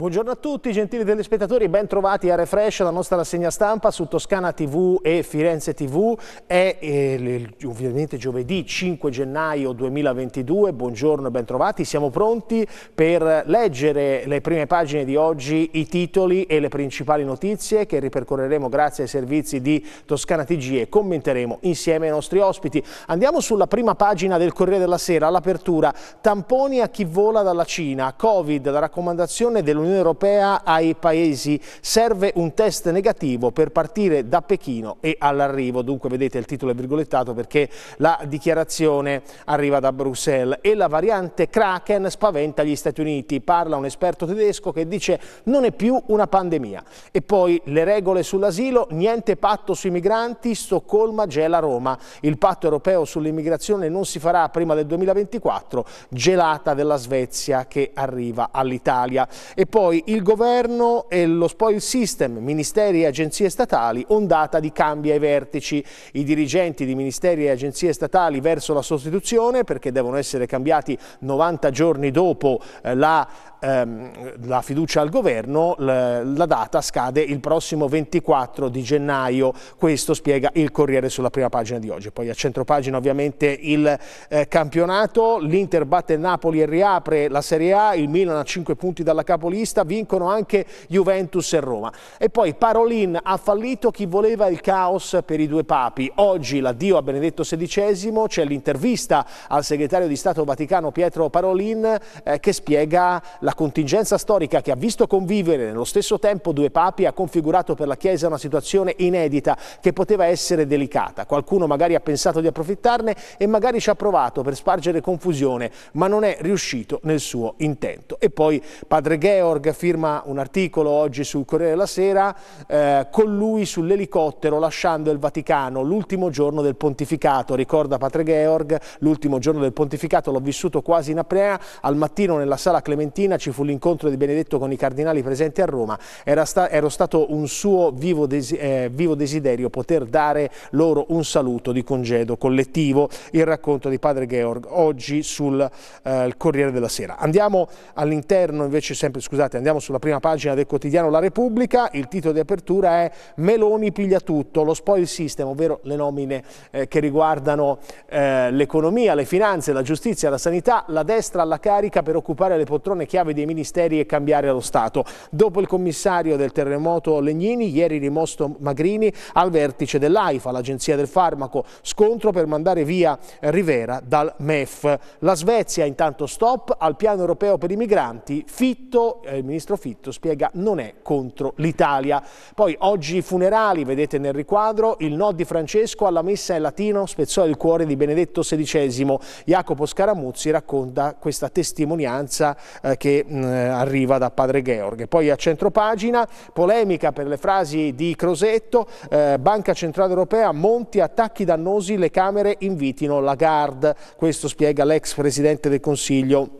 Buongiorno a tutti, gentili telespettatori, ben trovati a Refresh, la nostra rassegna stampa su Toscana TV e Firenze TV. È eh, ovviamente giovedì 5 gennaio 2022, buongiorno e ben trovati. Siamo pronti per leggere le prime pagine di oggi, i titoli e le principali notizie che ripercorreremo grazie ai servizi di Toscana TG e commenteremo insieme ai nostri ospiti. Andiamo sulla prima pagina del Corriere della Sera, all'apertura. Tamponi a chi vola dalla Cina, Covid, la raccomandazione dell'Unione Europea ai paesi. Serve un test negativo per partire da Pechino e all'arrivo. Dunque vedete il titolo è virgolettato perché la dichiarazione arriva da Bruxelles. E la variante Kraken spaventa gli Stati Uniti. Parla un esperto tedesco che dice non è più una pandemia. E poi le regole sull'asilo, niente patto sui migranti, Stoccolma gela Roma. Il patto europeo sull'immigrazione non si farà prima del 2024, gelata della Svezia che arriva all'Italia. E poi poi il governo e lo spoil system, ministeri e agenzie statali, ondata di cambi ai vertici. I dirigenti di ministeri e agenzie statali verso la sostituzione perché devono essere cambiati 90 giorni dopo eh, la ehm, la fiducia al governo, la, data scade il prossimo 24 di gennaio, questo spiega il Corriere sulla prima pagina di oggi. Poi a centropagina ovviamente il eh, campionato, l'Inter batte Napoli e riapre la Serie A, il Milan a 5 punti dalla capolista, vincono anche Juventus e Roma. E poi Parolin ha fallito chi voleva il caos per i due papi. Oggi l'addio a Benedetto XVI, c'è l'intervista al segretario di Stato Vaticano Pietro Parolin eh, che spiega la la contingenza storica che ha visto convivere nello stesso tempo due papi ha configurato per la Chiesa una situazione inedita che poteva essere delicata. Qualcuno magari ha pensato di approfittarne e magari ci ha provato per spargere confusione, ma non è riuscito nel suo intento. E poi padre Georg firma un articolo oggi sul Corriere della Sera eh, con lui sull'elicottero lasciando il Vaticano l'ultimo giorno del pontificato. Ricorda padre Georg, l'ultimo giorno del pontificato l'ho vissuto quasi in apnea, al mattino nella sala Clementina ci fu l'incontro di Benedetto con i cardinali presenti a Roma, era sta ero stato un suo vivo, desi eh, vivo desiderio poter dare loro un saluto di congedo collettivo, il racconto di padre Georg oggi sul eh, Corriere della Sera. Andiamo all'interno invece, sempre scusate, andiamo sulla prima pagina del quotidiano La Repubblica, il titolo di apertura è Meloni piglia tutto, lo spoil system, ovvero le nomine eh, che riguardano eh, l'economia, le finanze, la giustizia, la sanità, la destra alla carica per occupare le poltrone chiave chiave dei ministeri e cambiare lo Stato. Dopo il commissario del terremoto Legnini, ieri rimosso Magrini al vertice dell'AIFA, l'Agenzia del Farmaco, scontro per mandare via Rivera dal MEF. La Svezia intanto stop al piano europeo per i migranti, Fitto, eh, il ministro Fitto spiega non è contro l'Italia. Poi oggi i funerali, vedete nel riquadro, il no di Francesco alla messa in latino spezzò il cuore di Benedetto XVI. Jacopo Scaramuzzi racconta questa testimonianza eh, che mh, arriva da padre Georg. Poi a centropagina, polemica per le frasi di Crosetto, eh, Banca Centrale Europea, Monti, attacchi dannosi, le Camere invitino Lagarde. Questo spiega l'ex Presidente del Consiglio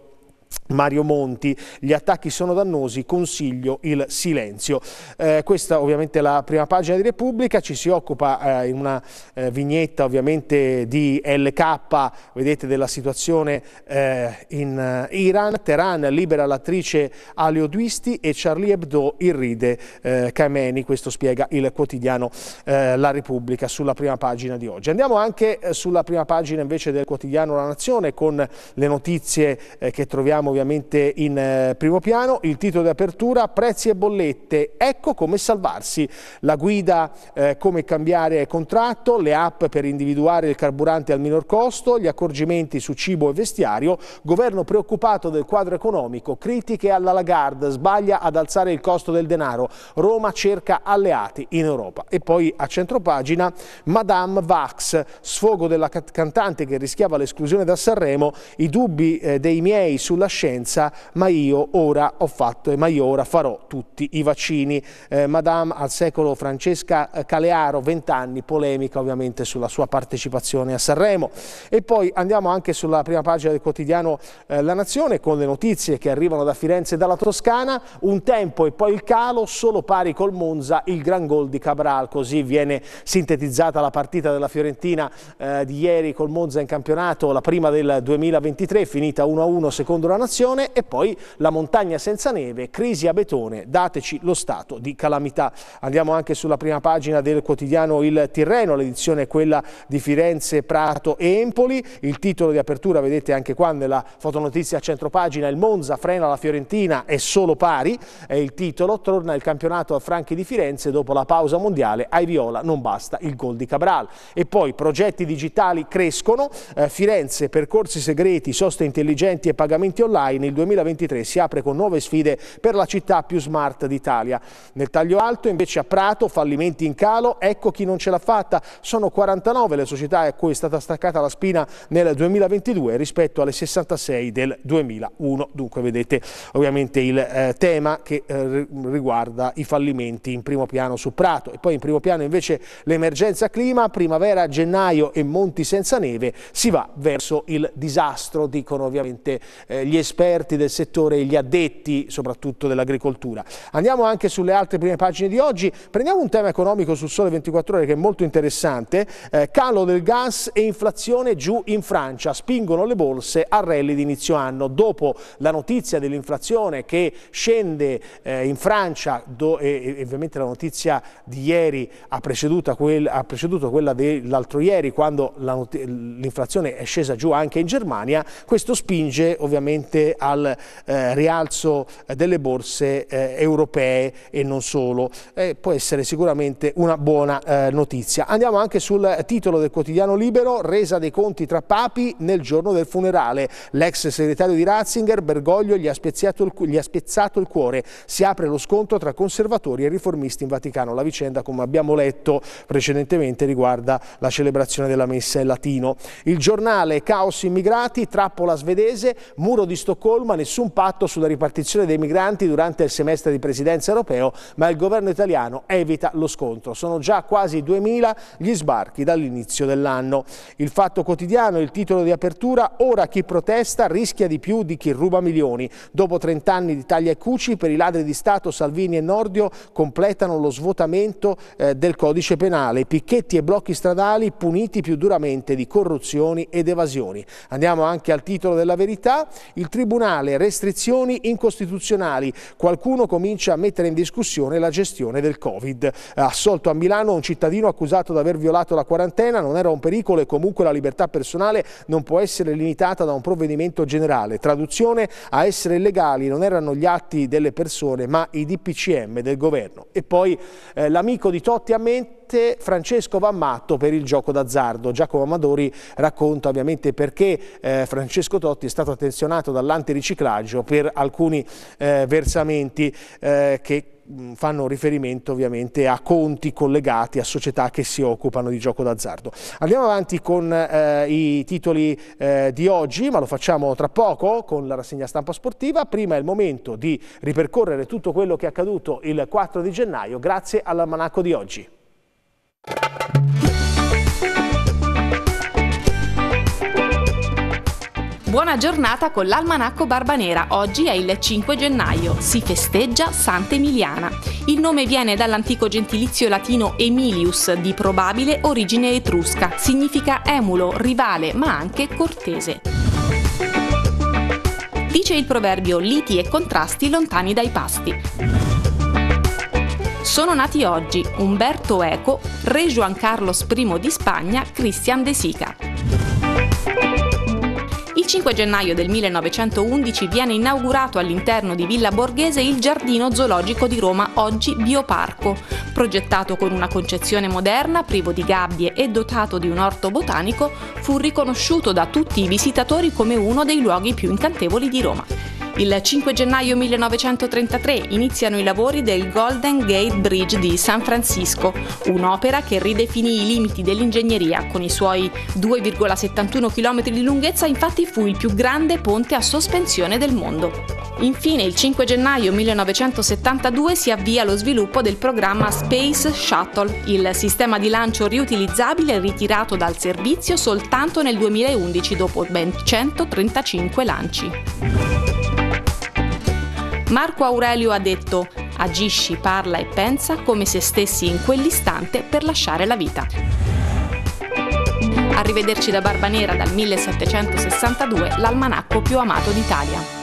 Mario Monti, gli attacchi sono dannosi, consiglio il silenzio. Eh, questa ovviamente è la prima pagina di Repubblica, ci si occupa eh, in una eh, vignetta ovviamente di LK, vedete della situazione eh, in eh, Iran, Teheran libera l'attrice Ali Odwisti e Charlie Hebdo irride eh, Khamenei, questo spiega il quotidiano eh, La Repubblica sulla prima pagina di oggi. Andiamo anche sulla prima pagina invece del quotidiano La Nazione con le notizie che troviamo mettiamo ovviamente in eh, primo piano il titolo di apertura prezzi e bollette ecco come salvarsi la guida eh, come cambiare contratto le app per individuare il carburante al minor costo gli accorgimenti su cibo e vestiario governo preoccupato del quadro economico critiche alla Lagarde sbaglia ad alzare il costo del denaro Roma cerca alleati in Europa e poi a centropagina Madame Vax sfogo della cantante che rischiava l'esclusione da Sanremo i dubbi eh, dei miei sulla scienza, ma io ora ho fatto e ma io ora farò tutti i vaccini. Eh, Madame al secolo Francesca eh, Calearo, 20 anni, polemica ovviamente sulla sua partecipazione a Sanremo. E poi andiamo anche sulla prima pagina del quotidiano eh, La Nazione con le notizie che arrivano da Firenze e dalla Toscana, un tempo e poi il calo, solo pari col Monza, il gran gol di Cabral, così viene sintetizzata la partita della Fiorentina eh, di ieri col Monza in campionato, la prima del 2023, finita 1-1 secondo la nazione e poi la montagna senza neve, crisi a betone, dateci lo stato di calamità. Andiamo anche sulla prima pagina del quotidiano Il Tirreno, l'edizione è quella di Firenze, Prato e Empoli, il titolo di apertura vedete anche qua nella fotonotizia a centropagina, il Monza frena la Fiorentina è solo pari, è il titolo, torna il campionato a Franchi di Firenze dopo la pausa mondiale, ai Viola non basta il gol di Cabral. E poi progetti digitali crescono, eh, Firenze percorsi segreti, soste intelligenti e pagamenti online, online, il 2023 si apre con nuove sfide per la città più smart d'Italia. Nel taglio alto invece a Prato, fallimenti in calo, ecco chi non ce l'ha fatta. Sono 49 le società a cui è stata staccata la spina nel 2022 rispetto alle 66 del 2001. Dunque vedete ovviamente il eh, tema che eh, riguarda i fallimenti in primo piano su Prato e poi in primo piano invece l'emergenza clima, primavera, gennaio e monti senza neve si va verso il disastro, dicono ovviamente eh, gli gli esperti del settore e gli addetti soprattutto dell'agricoltura. Andiamo anche sulle altre prime pagine di oggi, prendiamo un tema economico sul Sole 24 Ore che è molto interessante, eh, calo del gas e inflazione giù in Francia, spingono le borse a rally d'inizio anno. Dopo la notizia dell'inflazione che scende eh, in Francia do, e, e, ovviamente la notizia di ieri ha, quel, ha preceduto quella dell'altro ieri quando l'inflazione è scesa giù anche in Germania, questo spinge ovviamente relativamente al eh, rialzo delle borse eh, europee e non solo. Eh, può essere sicuramente una buona eh, notizia. Andiamo anche sul titolo del quotidiano libero, resa dei conti tra papi nel giorno del funerale. L'ex segretario di Ratzinger, Bergoglio, gli ha, il, gli ha spezzato il cuore. Si apre lo scontro tra conservatori e riformisti in Vaticano. La vicenda, come abbiamo letto precedentemente, riguarda la celebrazione della messa in latino. Il giornale Caos Immigrati, trappola svedese, muro di Stoccolma nessun patto sulla ripartizione dei migranti durante il semestre di presidenza europeo, ma il governo italiano evita lo scontro. Sono già quasi 2.000 gli sbarchi dall'inizio dell'anno. Il fatto quotidiano, il titolo di apertura, ora chi protesta rischia di più di chi ruba milioni. Dopo 30 anni di taglia e cuci, per i ladri di Stato Salvini e Nordio completano lo svuotamento eh, del codice penale. Picchetti e blocchi stradali puniti più duramente di corruzioni ed evasioni. Andiamo anche al titolo della verità, il Tribunale restrizioni incostituzionali. Qualcuno comincia a mettere in discussione la gestione del Covid. Assolto a Milano un cittadino accusato di aver violato la quarantena, non era un pericolo e comunque la libertà personale non può essere limitata da un provvedimento generale. Traduzione a essere illegali non erano gli atti delle persone ma i DPCM del governo. E poi eh, l'amico di Totti a mente mette Francesco matto per il gioco d'azzardo. Giacomo Amadori racconta ovviamente perché eh, Francesco Totti è stato attenzionato dall'antiriciclaggio per alcuni eh, versamenti eh, che fanno riferimento ovviamente a conti collegati a società che si occupano di gioco d'azzardo. Andiamo avanti con eh, i titoli eh, di oggi, ma lo facciamo tra poco con la rassegna stampa sportiva. Prima è il momento di ripercorrere tutto quello che è accaduto il 4 di gennaio grazie all'almanacco di oggi. Buona giornata con l'almanacco Barbanera. Oggi è il 5 gennaio, si festeggia Sant'Emiliana. Il nome viene dall'antico gentilizio latino Emilius, di probabile origine etrusca. Significa emulo, rivale, ma anche cortese. Dice il proverbio liti e contrasti lontani dai pasti. Sono nati oggi Umberto Eco, re Juan Carlos I di Spagna, Cristian de Sica. Il 5 gennaio del 1911 viene inaugurato all'interno di Villa Borghese il Giardino Zoologico di Roma, oggi Bioparco, progettato con una concezione moderna, privo di gabbie e dotato di un orto botanico, fu riconosciuto da tutti i visitatori come uno dei luoghi più incantevoli di Roma. Il 5 gennaio 1933 iniziano i lavori del Golden Gate Bridge di San Francisco, un'opera che ridefinì i limiti dell'ingegneria. Con i suoi 2,71 km di lunghezza infatti fu il più grande ponte a sospensione del mondo. Infine, il 5 gennaio 1972 si avvia lo sviluppo del programma Space Shuttle, il sistema di lancio riutilizzabile ritirato dal servizio soltanto nel 2011 dopo ben 135 lanci. Marco Aurelio ha detto agisci, parla e pensa come se stessi in quell'istante per lasciare la vita. Arrivederci da Barbanera dal 1762, l'almanacco più amato d'Italia.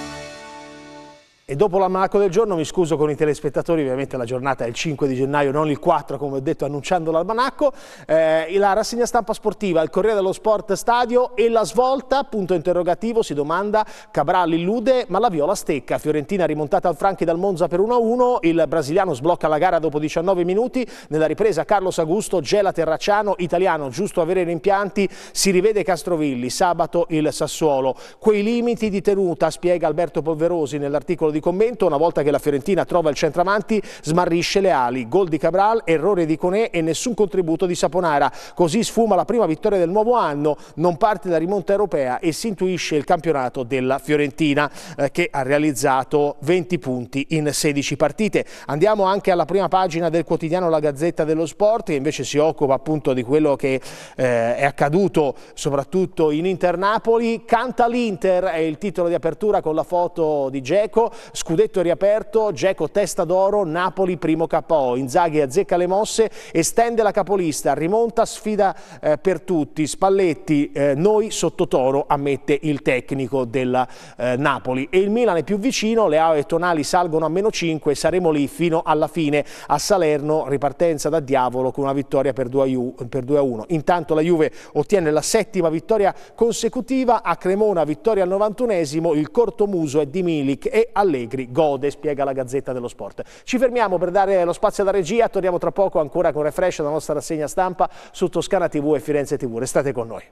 E dopo la del giorno mi scuso con i telespettatori, ovviamente la giornata è il 5 di gennaio, non il 4 come ho detto annunciando l'almanacco, eh, la rassegna stampa sportiva, il Corriere dello Sport Stadio e la svolta, punto interrogativo, si domanda, Cabral illude ma la Viola stecca, Fiorentina rimontata al Franchi dal Monza per 1-1, il brasiliano sblocca la gara dopo 19 minuti, nella ripresa Carlos Augusto, Gela Terracciano, italiano, giusto avere rimpianti, si rivede Castrovilli, sabato il Sassuolo. Quei limiti di tenuta, spiega Alberto Polverosi nell'articolo di di commento, una volta che la Fiorentina trova il centravanti smarrisce le ali, gol di Cabral, errore di Conè e nessun contributo di Saponara. Così sfuma la prima vittoria del nuovo anno, non parte da rimonta europea e si intuisce il campionato della Fiorentina eh, che ha realizzato 20 punti in 16 partite. Andiamo anche alla prima pagina del quotidiano La Gazzetta dello Sport che invece si occupa appunto di quello che eh, è accaduto soprattutto in Inter Napoli. Canta l'Inter è il titolo di apertura con la foto di Geco, scudetto riaperto, Geco testa d'oro, Napoli primo KO, Inzaghi azzecca le mosse, estende la capolista, rimonta, sfida eh, per tutti, Spalletti, eh, noi sotto Toro, ammette il tecnico della eh, Napoli. E il Milan è più vicino, le Leao e Tonali salgono a meno 5, saremo lì fino alla fine. A Salerno ripartenza da diavolo con una vittoria per 2 a 1. Intanto la Juve ottiene la settima vittoria consecutiva, a Cremona vittoria al 91esimo, il cortomuso è di Milik e Allegri Allegri gode, spiega la Gazzetta dello Sport. Ci fermiamo per dare lo spazio alla regia, torniamo tra poco ancora con refresh della nostra rassegna stampa su Toscana TV e Firenze TV. Restate con noi.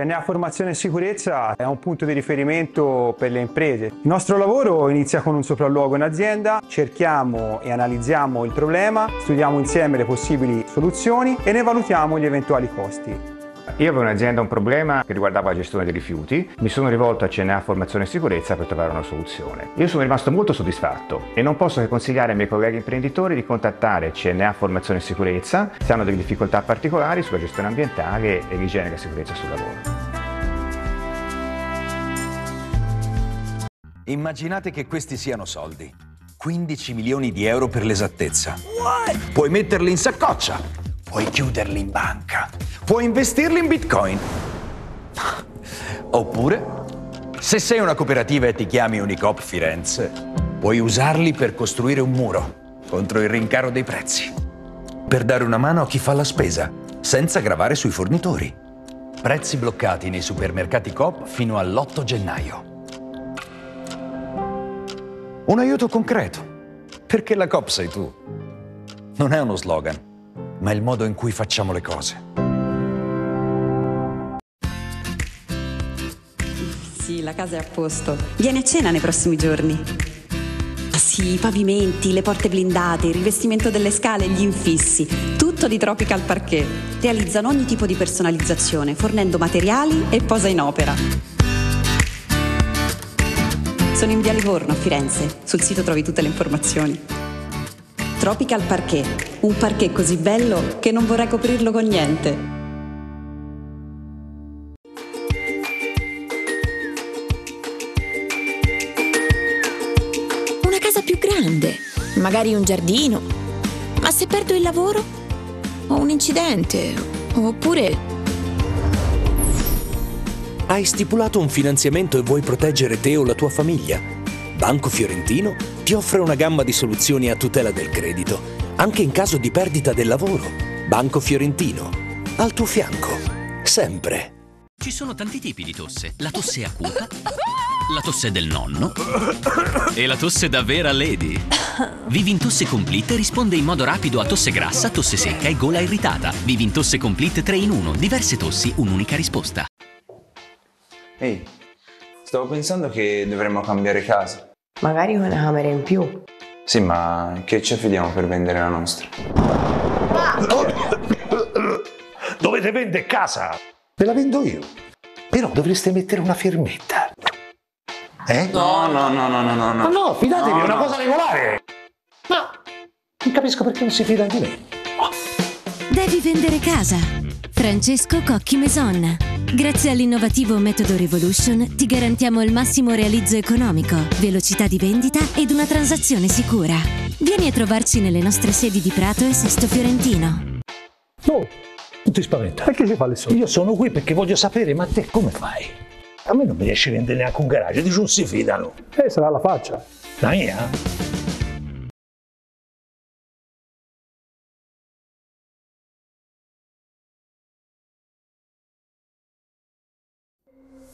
CNA Formazione e Sicurezza è un punto di riferimento per le imprese. Il nostro lavoro inizia con un sopralluogo in azienda, cerchiamo e analizziamo il problema, studiamo insieme le possibili soluzioni e ne valutiamo gli eventuali costi. Io avevo in azienda un problema che riguardava la gestione dei rifiuti, mi sono rivolto a CNA Formazione e Sicurezza per trovare una soluzione. Io sono rimasto molto soddisfatto e non posso che consigliare ai miei colleghi imprenditori di contattare CNA Formazione e Sicurezza se hanno delle difficoltà particolari sulla gestione ambientale e l'igiene e la sicurezza sul lavoro. Immaginate che questi siano soldi. 15 milioni di euro per l'esattezza. What? Puoi metterli in saccoccia puoi chiuderli in banca, puoi investirli in bitcoin. Oppure, se sei una cooperativa e ti chiami Unicop Firenze, puoi usarli per costruire un muro contro il rincaro dei prezzi, per dare una mano a chi fa la spesa, senza gravare sui fornitori. Prezzi bloccati nei supermercati Coop fino all'8 gennaio. Un aiuto concreto, perché la Coop sei tu. Non è uno slogan ma il modo in cui facciamo le cose. Sì, la casa è a posto. Vieni a cena nei prossimi giorni. Ah, sì, i pavimenti, le porte blindate, il rivestimento delle scale, gli infissi, tutto di Tropical Parquet. Realizzano ogni tipo di personalizzazione, fornendo materiali e posa in opera. Sono in via Livorno a Firenze. Sul sito trovi tutte le informazioni. Tropical Parquet, un parquet così bello che non vorrei coprirlo con niente. Una casa più grande, magari un giardino. Ma se perdo il lavoro? Ho un incidente? Oppure hai stipulato un finanziamento e vuoi proteggere te o la tua famiglia? Banco Fiorentino ti offre una gamma di soluzioni a tutela del credito anche in caso di perdita del lavoro. Banco Fiorentino, al tuo fianco, sempre. Ci sono tanti tipi di tosse. La tosse acuta, la tosse del nonno e la tosse da vera lady. Vivin Tosse Complete risponde in modo rapido a tosse grassa, tosse secca e gola irritata. Vivin Tosse Complete 3 in 1, diverse tossi, un'unica risposta. Ehi, hey, stavo pensando che dovremmo cambiare casa. Magari una camera in più. Sì, ma che ci affidiamo per vendere la nostra? Dovete vendere casa! Ve la vendo io. Però dovreste mettere una firmetta. Eh? No, no, no, no, no, no. Ma ah, no, fidatevi, no, è una no. cosa regolare. Ma non capisco perché non si fida di me. Devi vendere casa. Francesco Cocchi Meson. Grazie all'innovativo metodo Revolution ti garantiamo il massimo realizzo economico, velocità di vendita ed una transazione sicura. Vieni a trovarci nelle nostre sedi di Prato e Sesto Fiorentino. Oh, non ti spaventa. Perché ci fa le soldi? Io sono qui perché voglio sapere, ma te come fai? A me non mi riesci a vendere neanche un garage, di giù si fidano. Eh, sarà la faccia. La mia? you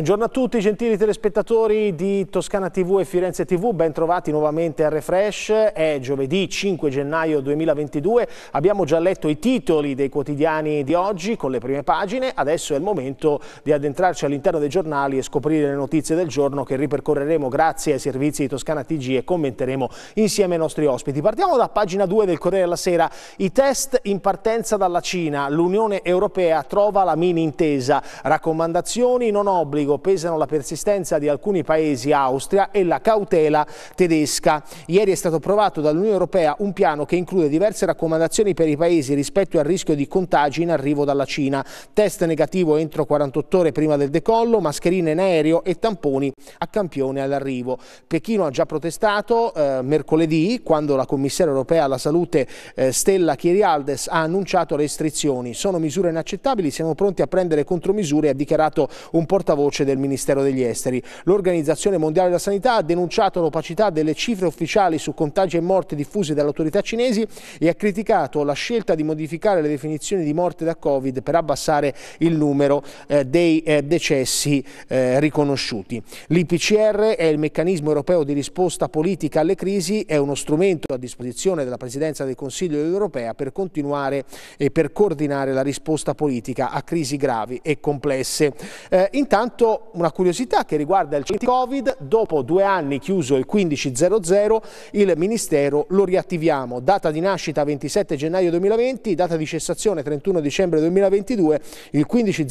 Buongiorno a tutti gentili telespettatori di Toscana TV e Firenze TV, ben trovati nuovamente a Refresh, è giovedì 5 gennaio 2022, abbiamo già letto i titoli dei quotidiani di oggi con le prime pagine, adesso è il momento di addentrarci all'interno dei giornali e scoprire le notizie del giorno che ripercorreremo grazie ai servizi di Toscana TG e commenteremo insieme ai nostri ospiti. Partiamo da pagina 2 del Corriere della Sera, i test in partenza dalla Cina, l'Unione Europea trova la mini intesa, raccomandazioni non obbligo climatico pesano la persistenza di alcuni paesi Austria e la cautela tedesca. Ieri è stato approvato dall'Unione Europea un piano che include diverse raccomandazioni per i paesi rispetto al rischio di contagi in arrivo dalla Cina. Test negativo entro 48 ore prima del decollo, mascherine in aereo e tamponi a campione all'arrivo. Pechino ha già protestato eh, mercoledì quando la commissaria europea alla salute eh, Stella Chierialdes ha annunciato restrizioni. Sono misure inaccettabili, siamo pronti a prendere contromisure, ha dichiarato un portavoce voce del Ministero degli Esteri. L'Organizzazione Mondiale della Sanità ha denunciato l'opacità delle cifre ufficiali su contagi e morte diffuse dalle autorità cinesi e ha criticato la scelta di modificare le definizioni di morte da Covid per abbassare il numero eh, dei eh, decessi eh, riconosciuti. L'IPCR è il meccanismo europeo di risposta politica alle crisi, è uno strumento a disposizione della Presidenza del Consiglio europea per continuare e per coordinare la risposta politica a crisi gravi e complesse. Eh, intanto una curiosità che riguarda il centro Covid, dopo due anni chiuso il 1500 il Ministero lo riattiviamo, data di nascita 27 gennaio 2020, data di cessazione 31 dicembre 2022, il 1500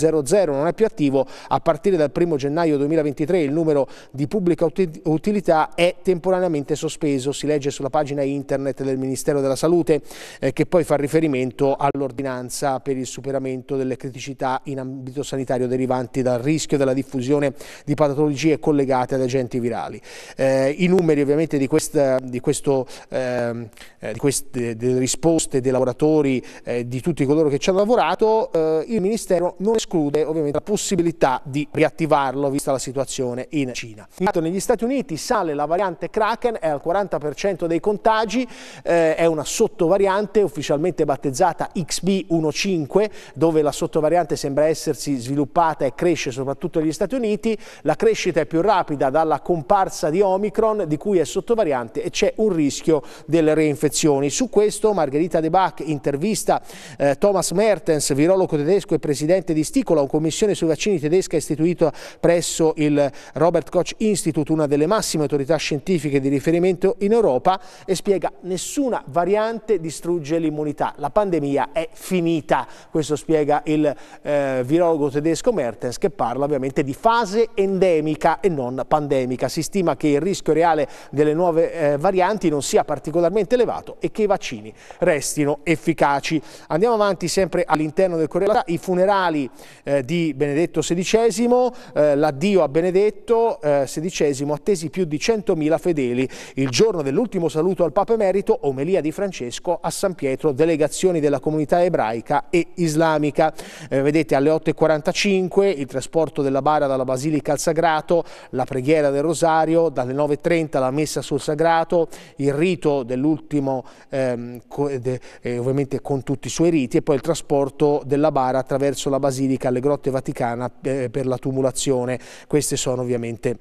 non è più attivo, a partire dal 1 gennaio 2023 il numero di pubblica utilità è temporaneamente sospeso, si legge sulla pagina internet del Ministero della Salute eh, che poi fa riferimento all'ordinanza per il superamento delle criticità in ambito sanitario derivanti dal rischio della diffusione di patologie collegate ad agenti virali. Eh, I numeri ovviamente di, questa, di, questo, ehm, eh, di queste delle risposte dei lavoratori, eh, di tutti coloro che ci hanno lavorato, eh, il Ministero non esclude ovviamente la possibilità di riattivarlo vista la situazione in Cina. Intanto negli Stati Uniti sale la variante Kraken, è al 40% dei contagi, eh, è una sottovariante ufficialmente battezzata XB15 dove la sottovariante sembra essersi sviluppata e cresce soprattutto negli negli Stati Uniti, la crescita è più rapida dalla comparsa di Omicron di cui è sottovariante e c'è un rischio delle reinfezioni. Su questo Margherita De Bach intervista eh, Thomas Mertens, virologo tedesco e presidente di Sticola, una commissione sui vaccini tedesca istituita presso il Robert Koch Institute, una delle massime autorità scientifiche di riferimento in Europa, e spiega nessuna variante distrugge l'immunità. La pandemia è finita, questo spiega il eh, virologo tedesco Mertens che parla ovviamente attualmente di fase endemica e non pandemica. Si stima che il rischio reale delle nuove eh, varianti non sia particolarmente elevato e che i vaccini restino efficaci. Andiamo avanti sempre all'interno del Corriere I funerali eh, di Benedetto XVI, eh, l'addio a Benedetto XVI eh, attesi più di 100.000 fedeli. Il giorno dell'ultimo saluto al Papa Emerito, omelia di Francesco a San Pietro, delegazioni della comunità ebraica e islamica. Eh, vedete alle 8.45 il trasporto della Barbara dalla Basilica al Sagrato, la preghiera del Rosario, dalle 9.30 la messa sul Sagrato, il rito dell'ultimo, ehm, eh, ovviamente con tutti i suoi riti, e poi il trasporto della bara attraverso la Basilica alle Grotte Vaticana eh, per la tumulazione. Queste sono ovviamente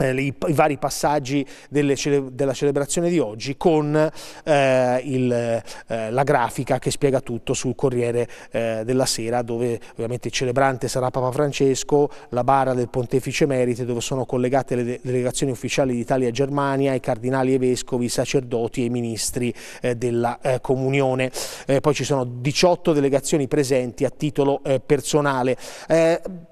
eh, i, vari passaggi cele, della celebrazione di oggi con eh, il, eh, la grafica che spiega tutto sul Corriere eh, della Sera dove ovviamente il celebrante sarà Papa Francesco, la bara del Pontefice Merite dove sono collegate le delegazioni ufficiali d'Italia e Germania, i cardinali e vescovi, i sacerdoti e i ministri eh, della eh, comunione. poi ci sono 18 delegazioni presenti a titolo personale.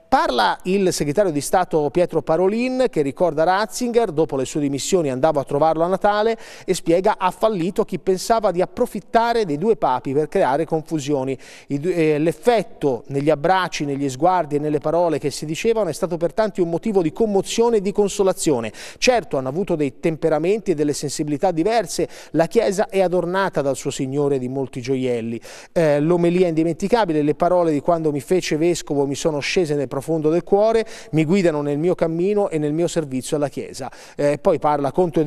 Parla il segretario di Stato Pietro Parolin che ricorda Ratzinger, dopo le sue dimissioni andavo a trovarlo a Natale e spiega ha fallito chi pensava di approfittare dei due papi per creare confusioni. Eh, l'effetto negli abbracci, negli sguardi e nelle parole che si dicevano è stato per tanti un motivo di commozione e di consolazione. Certo hanno avuto dei temperamenti e delle sensibilità diverse, la Chiesa è adornata dal suo Signore di molti gioielli. Eh, L'omelia indimenticabile, le parole di quando mi fece vescovo mi sono scese nel profondo del cuore, mi guidano nel mio cammino e nel mio servizio alla Chiesa. Eh, poi parla contro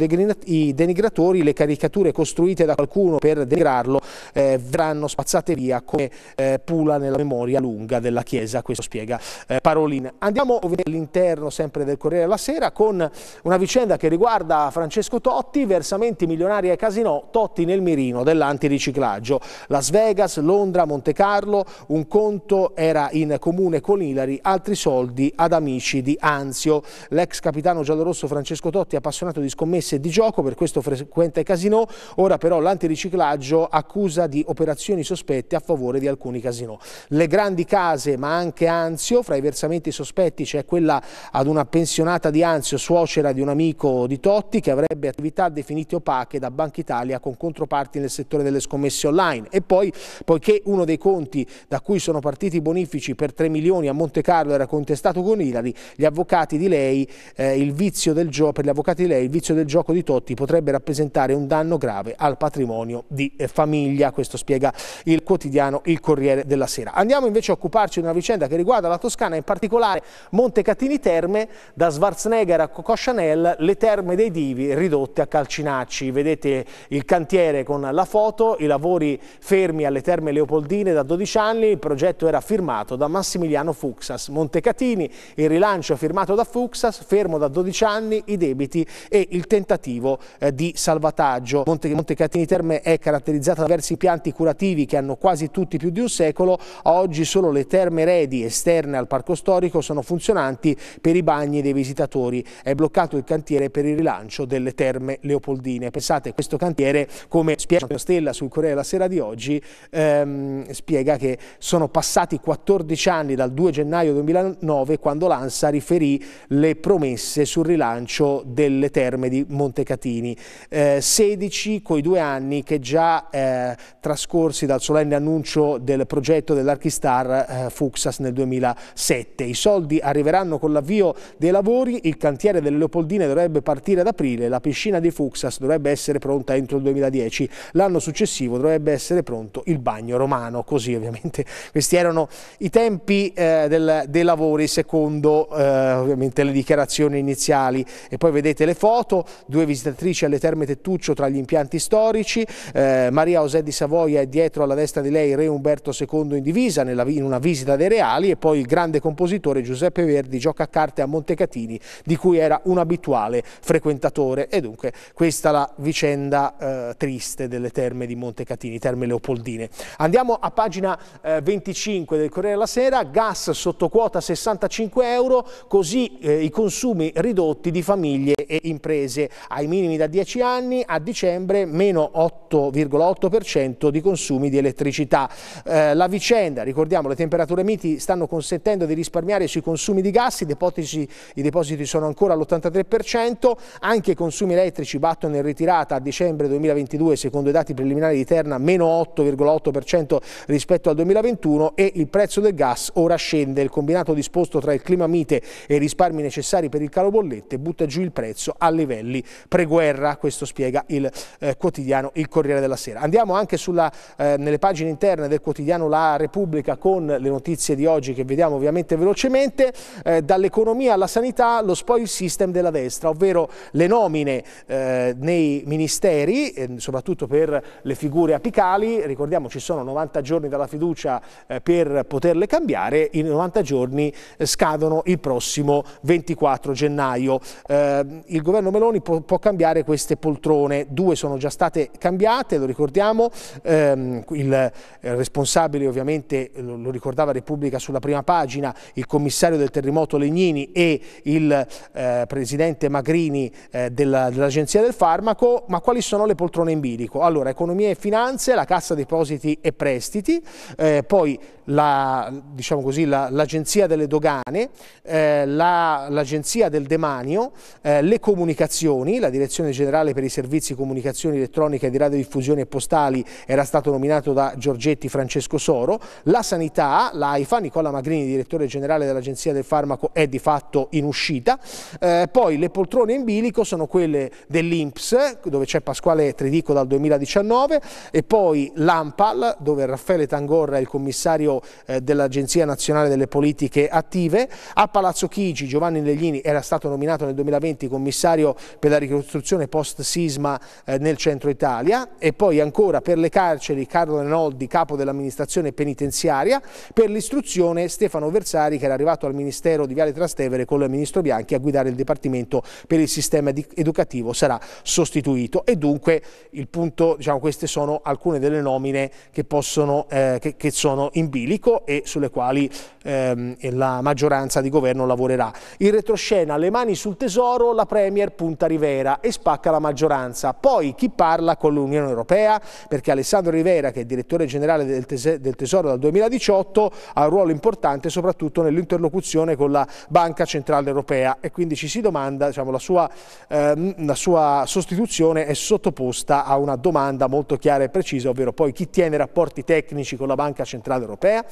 i denigratori, le caricature costruite da qualcuno per denigrarlo eh, verranno spazzate via come eh, pula nella memoria lunga della Chiesa, questo spiega eh, Parolin. Andiamo all'interno sempre del Corriere della Sera con una vicenda che riguarda Francesco Totti, versamenti milionari ai casinò, Totti nel mirino dell'antiriciclaggio. Las Vegas, Londra, Monte Carlo, un conto era in comune con Ilari, altri soldi ad amici di Anzio. L'ex capitano giallorosso Francesco Totti, appassionato di scommesse e di gioco, per questo frequenta i casinò, ora però l'antiriciclaggio accusa di operazioni sospette a favore di alcuni casinò. Le grandi case, ma anche Anzio, fra i versamenti sospetti c'è quella ad una pensionata di Anzio, suocera di un amico di Totti, che avrebbe attività definite opache da Banca Italia con controparti nel settore delle scommesse online. E poi, poiché uno dei conti da cui sono partiti i bonifici per 3 milioni a Monte Carlo Carlo era contestato con Ilari, gli avvocati di lei, eh, il vizio del gioco, per gli avvocati di lei il vizio del gioco di Totti potrebbe rappresentare un danno grave al patrimonio di eh, famiglia, questo spiega il quotidiano Il Corriere della Sera. Andiamo invece a occuparci di una vicenda che riguarda la Toscana, in particolare Montecatini Terme, da Schwarzenegger a Coco Chanel, le terme dei divi ridotte a calcinacci. Vedete il cantiere con la foto, i lavori fermi alle terme leopoldine da 12 anni, il progetto era firmato da Massimiliano Fuxas. Montecatini, il rilancio firmato da Fuxas, fermo da 12 anni, i debiti e il tentativo eh, di salvataggio. Monte, Montecatini Terme è caratterizzata da diversi impianti curativi che hanno quasi tutti più di un secolo, oggi solo le terme redi esterne al parco storico sono funzionanti per i bagni dei visitatori. È bloccato il cantiere per il rilancio delle terme leopoldine. Pensate, questo cantiere, come spiega Stella sul Corriere della Sera di oggi, ehm, spiega che sono passati 14 anni dal 2 gennaio 2000 2009 quando l'ANSA riferì le promesse sul rilancio delle terme di Montecatini. Eh, 16 coi due anni che già eh, trascorsi dal solenne annuncio del progetto dell'Archistar eh, Fuxas nel 2007. I soldi arriveranno con l'avvio dei lavori, il cantiere delle Leopoldine dovrebbe partire ad aprile, la piscina di Fuxas dovrebbe essere pronta entro il 2010, l'anno successivo dovrebbe essere pronto il bagno romano, così ovviamente questi erano i tempi eh, del, del dei lavori secondo eh, ovviamente le dichiarazioni iniziali e poi vedete le foto, due visitatrici alle Terme Tettuccio tra gli impianti storici, eh, Maria Osè di Savoia è dietro alla destra di lei Re Umberto II in divisa nella, in una visita dei reali e poi il grande compositore Giuseppe Verdi gioca a carte a Montecatini di cui era un abituale frequentatore e dunque questa la vicenda eh, triste delle terme di Montecatini, terme leopoldine. Andiamo a pagina 25 eh, del Corriere della Sera, gas sotto quota quota 65 euro, così eh, i consumi ridotti di famiglie e imprese. Ai minimi da 10 anni, a dicembre meno 8,8% di consumi di elettricità. Eh, la vicenda, ricordiamo, le temperature miti stanno consentendo di risparmiare sui consumi di gas, i depositi, i depositi sono ancora all'83%, anche i consumi elettrici battono in ritirata a dicembre 2022 secondo i dati preliminari di Terna meno 8,8% rispetto al 2021 e il prezzo del gas ora scende. Il combinato combinato disposto tra il clima mite e i risparmi necessari per il calo bollette butta giù il prezzo a livelli preguerra, questo spiega il eh, quotidiano Il Corriere della Sera. Andiamo anche sulla, eh, nelle pagine interne del quotidiano La Repubblica con le notizie di oggi che vediamo ovviamente velocemente, eh, dall'economia alla sanità lo spoil system della destra, ovvero le nomine eh, nei ministeri, eh, soprattutto per le figure apicali, ricordiamo ci sono 90 giorni dalla fiducia eh, per poterle cambiare, in 90 giorni giorni eh, scadono il prossimo 24 gennaio. Eh, il governo Meloni può, può, cambiare queste poltrone, due sono già state cambiate, lo ricordiamo, eh, il responsabile ovviamente lo, lo, ricordava Repubblica sulla prima pagina, il commissario del terremoto Legnini e il eh, presidente Magrini eh, dell'Agenzia del Farmaco, ma quali sono le poltrone in bilico? Allora, economia e finanze, la cassa depositi e prestiti, eh, poi la, diciamo l'agenzia l'Agenzia delle Dogane, eh, l'Agenzia la, del Demanio, eh, le Comunicazioni, la Direzione Generale per i Servizi Comunicazioni elettroniche di Radiodiffusione e Postali era stato nominato da Giorgetti Francesco Soro, la Sanità, l'AIFA, Nicola Magrini, direttore generale dell'Agenzia del Farmaco, è di fatto in uscita, eh, poi le poltrone in bilico sono quelle dell'Inps, dove c'è Pasquale Tridico dal 2019, e poi l'AMPAL, dove Raffaele Tangorra è il commissario eh, dell'Agenzia Nazionale delle Politiche politiche attive. A Palazzo Chigi Giovanni Leglini era stato nominato nel 2020 commissario per la ricostruzione post-sisma eh, nel centro Italia e poi ancora per le carceri Carlo Renoldi, capo dell'amministrazione penitenziaria, per l'istruzione Stefano Versari che era arrivato al Ministero di Viale Trastevere con il Ministro Bianchi a guidare il Dipartimento per il sistema educativo sarà sostituito e dunque il punto, diciamo, queste sono alcune delle nomine che, possono, eh, che, che sono in bilico e sulle quali ehm, e, la maggioranza di governo lavorerà. In retroscena, le mani sul tesoro, la Premier punta Rivera e spacca la maggioranza. Poi chi parla con l'Unione Europea? Perché Alessandro Rivera, che è direttore generale del, tese, del Tesoro dal 2018, ha un ruolo importante soprattutto nell'interlocuzione con la Banca Centrale Europea e quindi ci si domanda, diciamo, la sua, eh, la sua sostituzione è sottoposta a una domanda molto chiara e precisa, ovvero poi chi tiene rapporti tecnici con la Banca Centrale Europea.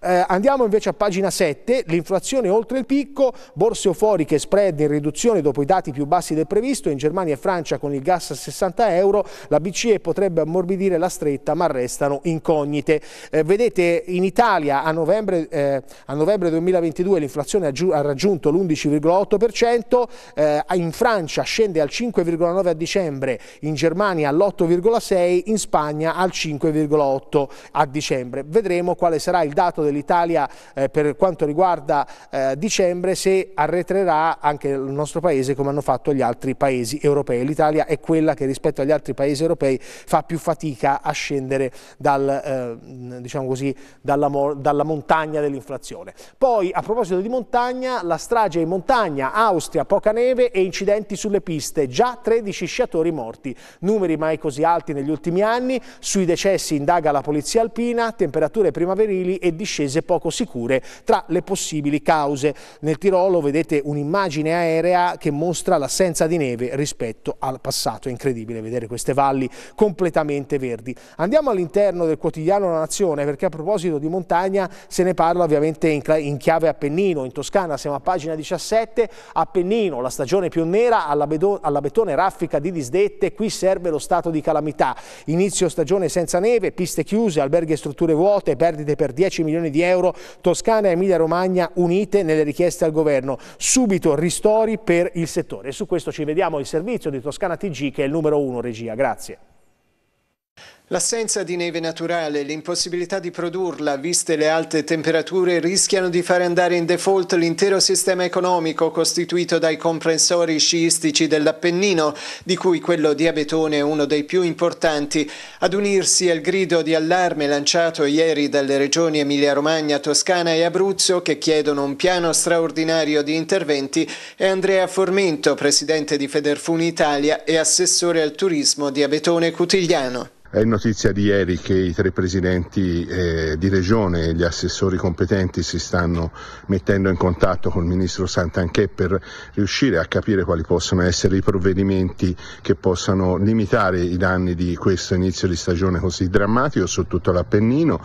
Eh, andiamo invece a pagina 7. 2007, l'inflazione oltre il picco, borse euforiche, spread in riduzione dopo i dati più bassi del previsto, in Germania e Francia con il gas a 60 euro, la BCE potrebbe ammorbidire la stretta ma restano incognite. Eh, vedete in Italia a novembre, eh, a novembre 2022 l'inflazione ha, ha, raggiunto l'11,8%, eh, in Francia scende al 5,9% a dicembre, in Germania all'8,6%, in Spagna al 5,8% a dicembre. Vedremo quale sarà il dato dell'Italia eh, per quanto quanto riguarda eh, dicembre se arretrerà anche il nostro paese come hanno fatto gli altri paesi europei. L'Italia è quella che rispetto agli altri paesi europei fa più fatica a scendere dal, eh, diciamo così, dalla, dalla montagna dell'inflazione. Poi a proposito di montagna, la strage in montagna, Austria, poca neve e incidenti sulle piste, già 13 sciatori morti, numeri mai così alti negli ultimi anni, sui decessi indaga la polizia alpina, temperature primaverili e discese poco sicure tra le possibili cause. Nel Tirolo vedete un'immagine aerea che mostra l'assenza di neve rispetto al passato. È incredibile vedere queste valli completamente verdi. Andiamo all'interno del quotidiano La Nazione perché a proposito di montagna se ne parla ovviamente in, chiave Appennino. In Toscana siamo a pagina 17. Appennino, la stagione più nera, alla betone raffica di disdette. Qui serve lo stato di calamità. Inizio stagione senza neve, piste chiuse, alberghi e strutture vuote, perdite per 10 milioni di euro. Toscana e Emilia Emilia-Romagna unite nelle richieste al governo. Subito ristori per il settore. E su questo ci vediamo il servizio di Toscana TG che è il numero uno regia. Grazie. L'assenza di neve naturale e l'impossibilità di produrla, viste le alte temperature, rischiano di fare andare in default l'intero sistema economico costituito dai comprensori sciistici dell'Appennino, di cui quello di Abetone è uno dei più importanti, ad unirsi al grido di allarme lanciato ieri dalle regioni Emilia-Romagna, Toscana e Abruzzo che chiedono un piano straordinario di interventi è Andrea Formento, presidente di Federfuni Italia e assessore al turismo di Abetone Cutigliano. È notizia di ieri che i tre presidenti eh, di regione e gli assessori competenti si stanno mettendo in contatto col ministro Santanchè per riuscire a capire quali possono essere i provvedimenti che possano limitare i danni di questo inizio di stagione così drammatico su tutto l'Appennino.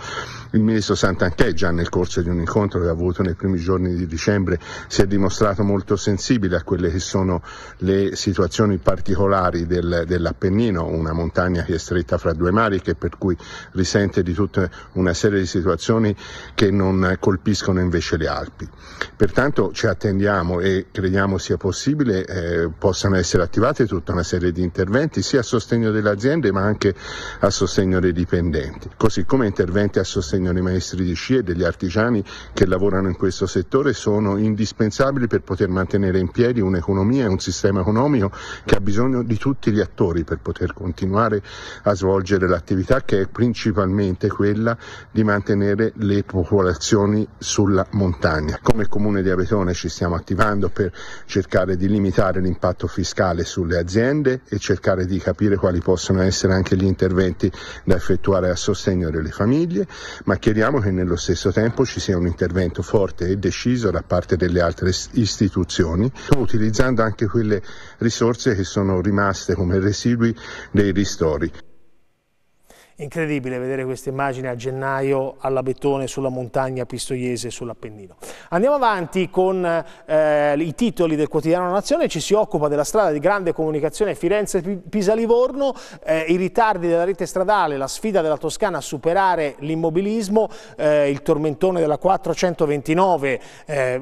Il ministro Santanchè già nel corso di un incontro che ha avuto nei primi giorni di dicembre si è dimostrato molto sensibile a quelle che sono le situazioni particolari del, dell'Appennino, una montagna che è stretta fra due mari che per cui risente di tutta una serie di situazioni che non colpiscono invece le Alpi. Pertanto ci attendiamo e crediamo sia possibile eh, possano essere attivate tutta una serie di interventi sia a sostegno delle aziende ma anche a sostegno dei dipendenti, così come interventi a sostegno dei maestri di sci e degli artigiani che lavorano in questo settore sono indispensabili per poter mantenere in piedi un'economia e un sistema economico che ha bisogno di tutti gli attori per poter continuare a svolgere svolgere l'attività che è principalmente quella di mantenere le popolazioni sulla montagna. Come Comune di Abetone ci stiamo attivando per cercare di limitare l'impatto fiscale sulle aziende e cercare di capire quali possono essere anche gli interventi da effettuare a sostegno delle famiglie, ma chiediamo che nello stesso tempo ci sia un intervento forte e deciso da parte delle altre istituzioni, utilizzando anche quelle risorse che sono rimaste come residui dei ristori. Incredibile vedere questa immagine a gennaio alla Betone sulla montagna pistoiese sull'Appennino. Andiamo avanti con eh, i titoli del quotidiano Nazione, ci si occupa della strada di grande comunicazione Firenze-Pisa-Livorno, eh, i ritardi della rete stradale, la sfida della Toscana a superare l'immobilismo, eh, il tormentone della 429, eh,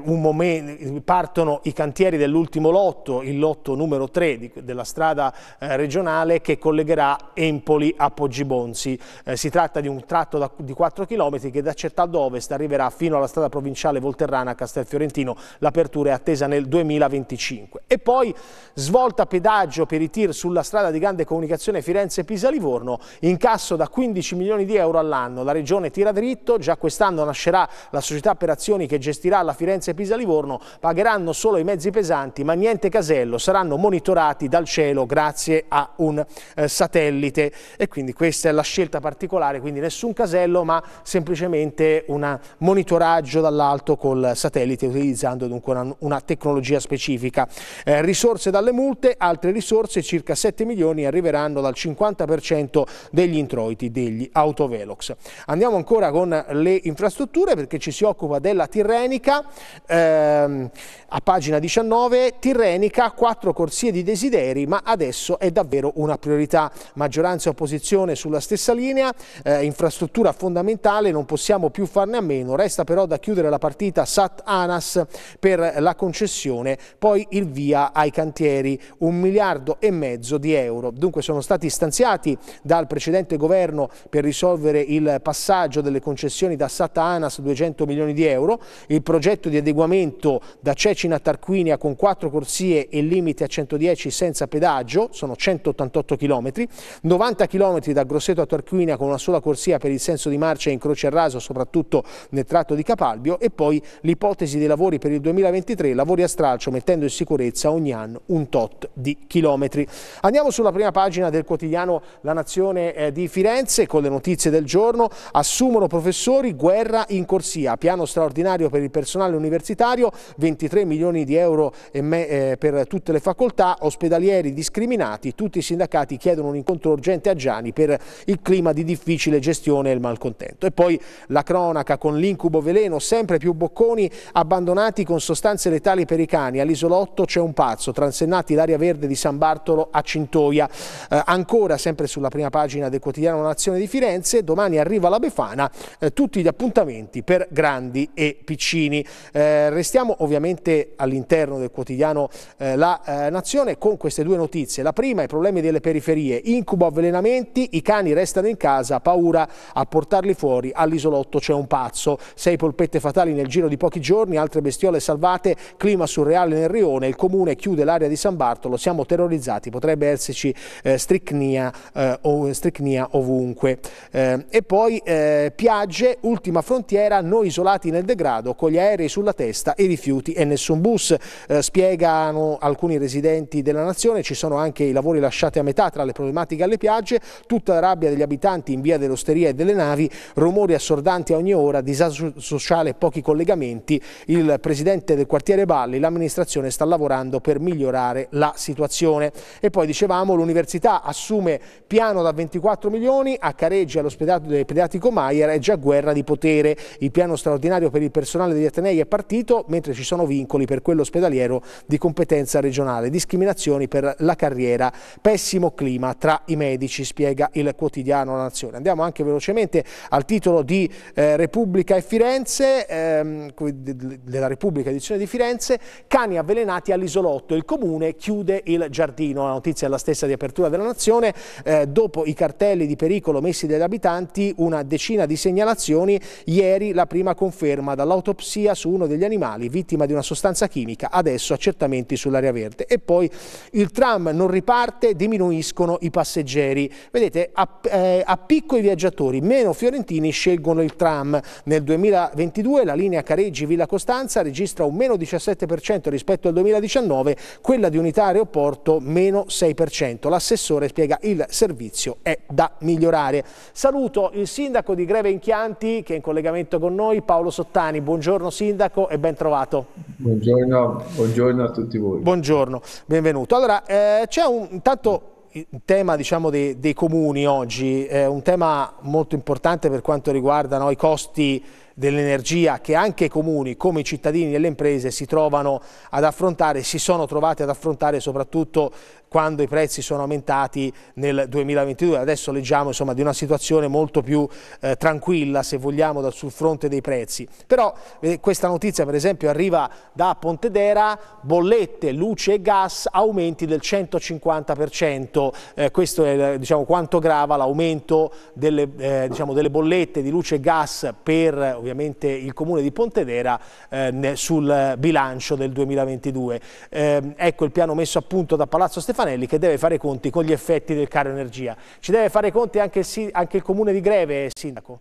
partono i cantieri dell'ultimo lotto, il lotto numero 3 di, della strada eh, regionale che collegherà Empoli a Poggibonsi si, eh, si tratta di un tratto da, di 4 km che da Città d'Ovest arriverà fino alla strada provinciale Volterrana a Castelfiorentino. L'apertura è attesa nel 2025. E poi svolta pedaggio per i tir sulla strada di grande comunicazione Firenze-Pisa-Livorno, incasso da 15 milioni di euro all'anno. La regione tira dritto, già quest'anno nascerà la società per azioni che gestirà la Firenze-Pisa-Livorno, pagheranno solo i mezzi pesanti ma niente casello, saranno monitorati dal cielo grazie a un eh, satellite. E quindi questa è la scelta scelta particolare, quindi nessun casello, ma semplicemente un monitoraggio dall'alto col satellite utilizzando dunque una, una tecnologia specifica. Eh, risorse dalle multe, altre risorse, circa 7 milioni, arriveranno dal 50% degli introiti degli autovelox. Andiamo ancora con le infrastrutture perché ci si occupa della Tirrenica, ehm, a pagina 19, Tirrenica, quattro corsie di desideri, ma adesso è davvero una priorità. Maggioranza e opposizione sulla stessa stessa linea, eh, infrastruttura fondamentale, non possiamo più farne a meno, resta però da chiudere la partita Sat-Anas per la concessione, poi il via ai cantieri, un miliardo e mezzo di euro. Dunque sono stati stanziati dal precedente governo per risolvere il passaggio delle concessioni da Sat-Anas 200 milioni di euro, il progetto di adeguamento da Cecina a Tarquinia con quattro corsie e limite a 110 senza pedaggio, sono 188 km, 90 km da Grosseto a Tarquinia con una sola corsia per il senso di marcia in croce e raso, soprattutto nel tratto di Capalbio, e poi l'ipotesi dei lavori per il 2023, lavori a stralcio mettendo in sicurezza ogni anno un tot di chilometri. Andiamo sulla prima pagina del quotidiano La Nazione eh, di Firenze con le notizie del giorno. Assumono professori, guerra in corsia, piano straordinario per il personale universitario, 23 milioni di euro eh, per tutte le facoltà, ospedalieri discriminati, tutti i sindacati chiedono un incontro urgente a Gianni per il un clima di difficile gestione e il malcontento. E poi la cronaca con l'incubo veleno, sempre più bocconi abbandonati con sostanze letali per i cani. All'isolotto c'è un pazzo, transennati l'aria verde di San Bartolo a Cintoia. Eh, ancora, sempre sulla prima pagina del quotidiano Nazione di Firenze, domani arriva la Befana, eh, tutti gli appuntamenti per grandi e piccini. Eh, restiamo ovviamente all'interno del quotidiano eh, La eh, Nazione con queste due notizie. La prima, i problemi delle periferie, incubo avvelenamenti, i cani restano restano in casa, paura a portarli fuori, all'isolotto c'è un pazzo. Sei polpette fatali nel giro di pochi giorni, altre bestiole salvate, clima surreale nel rione, il comune chiude l'area di San Bartolo, siamo terrorizzati, potrebbe esserci eh, stricnia, eh, stricnia, ovunque. Eh, e poi eh, Piagge, ultima frontiera, noi isolati nel degrado, con gli aerei sulla testa, i rifiuti e nessun bus, eh, spiegano alcuni residenti della nazione, ci sono anche i lavori lasciati a metà tra le problematiche alle piagge, tutta la rabbia degli degli abitanti in via dell'Osteria e delle Navi, rumori assordanti a ogni ora, disagio sociale e pochi collegamenti. Il presidente del quartiere Balli, l'amministrazione sta lavorando per migliorare la situazione. E poi dicevamo l'università assume piano da 24 milioni a Careggi all'ospedale pediatrico Maier è già guerra di potere. Il piano straordinario per il personale degli Atenei è partito mentre ci sono vincoli per quello ospedaliero di competenza regionale, discriminazioni per la carriera, pessimo clima tra i medici, spiega il quotidiano quotidiano La Nazione. Andiamo anche velocemente al titolo di eh, Repubblica e Firenze, ehm, della Repubblica edizione di Firenze, cani avvelenati all'isolotto, il comune chiude il giardino, la notizia è la stessa di apertura della Nazione, eh, dopo i cartelli di pericolo messi dagli abitanti, una decina di segnalazioni, ieri la prima conferma dall'autopsia su uno degli animali vittima di una sostanza chimica, adesso accertamenti sull'area verde. E poi il tram non riparte, diminuiscono i passeggeri. Vedete, eh, a piccoli viaggiatori, meno fiorentini scelgono il tram. Nel 2022 la linea Careggi-Villa Costanza registra un meno 17% rispetto al 2019, quella di unità aeroporto meno 6%. L'assessore spiega il servizio è da migliorare. Saluto il sindaco di Greve Inchianti che è in collegamento con noi, Paolo Sottani. Buongiorno sindaco e ben trovato. Buongiorno, buongiorno a tutti voi. Buongiorno, benvenuto. Allora, eh, c'è un... Intanto il tema diciamo, dei, dei, comuni oggi, è un tema molto importante per quanto riguarda no, i costi dell'energia che anche i comuni come i cittadini e le imprese si trovano ad affrontare, si sono trovati ad affrontare soprattutto quando i prezzi sono aumentati nel 2022. Adesso leggiamo insomma, di una situazione molto più eh, tranquilla, se vogliamo, sul fronte dei prezzi. Però eh, questa notizia, per esempio, arriva da Pontedera, bollette, luce e gas, aumenti del 150%. Eh, questo è diciamo, quanto grava l'aumento delle, eh, diciamo, delle, bollette di luce e gas per ovviamente il comune di Pontedera eh, sul bilancio del 2022. Ehm, ecco il piano messo a punto da Palazzo Stefano Stefanelli che deve fare conti con gli effetti del caro energia. Ci deve fare conti anche il, anche il comune di Greve, Sindaco?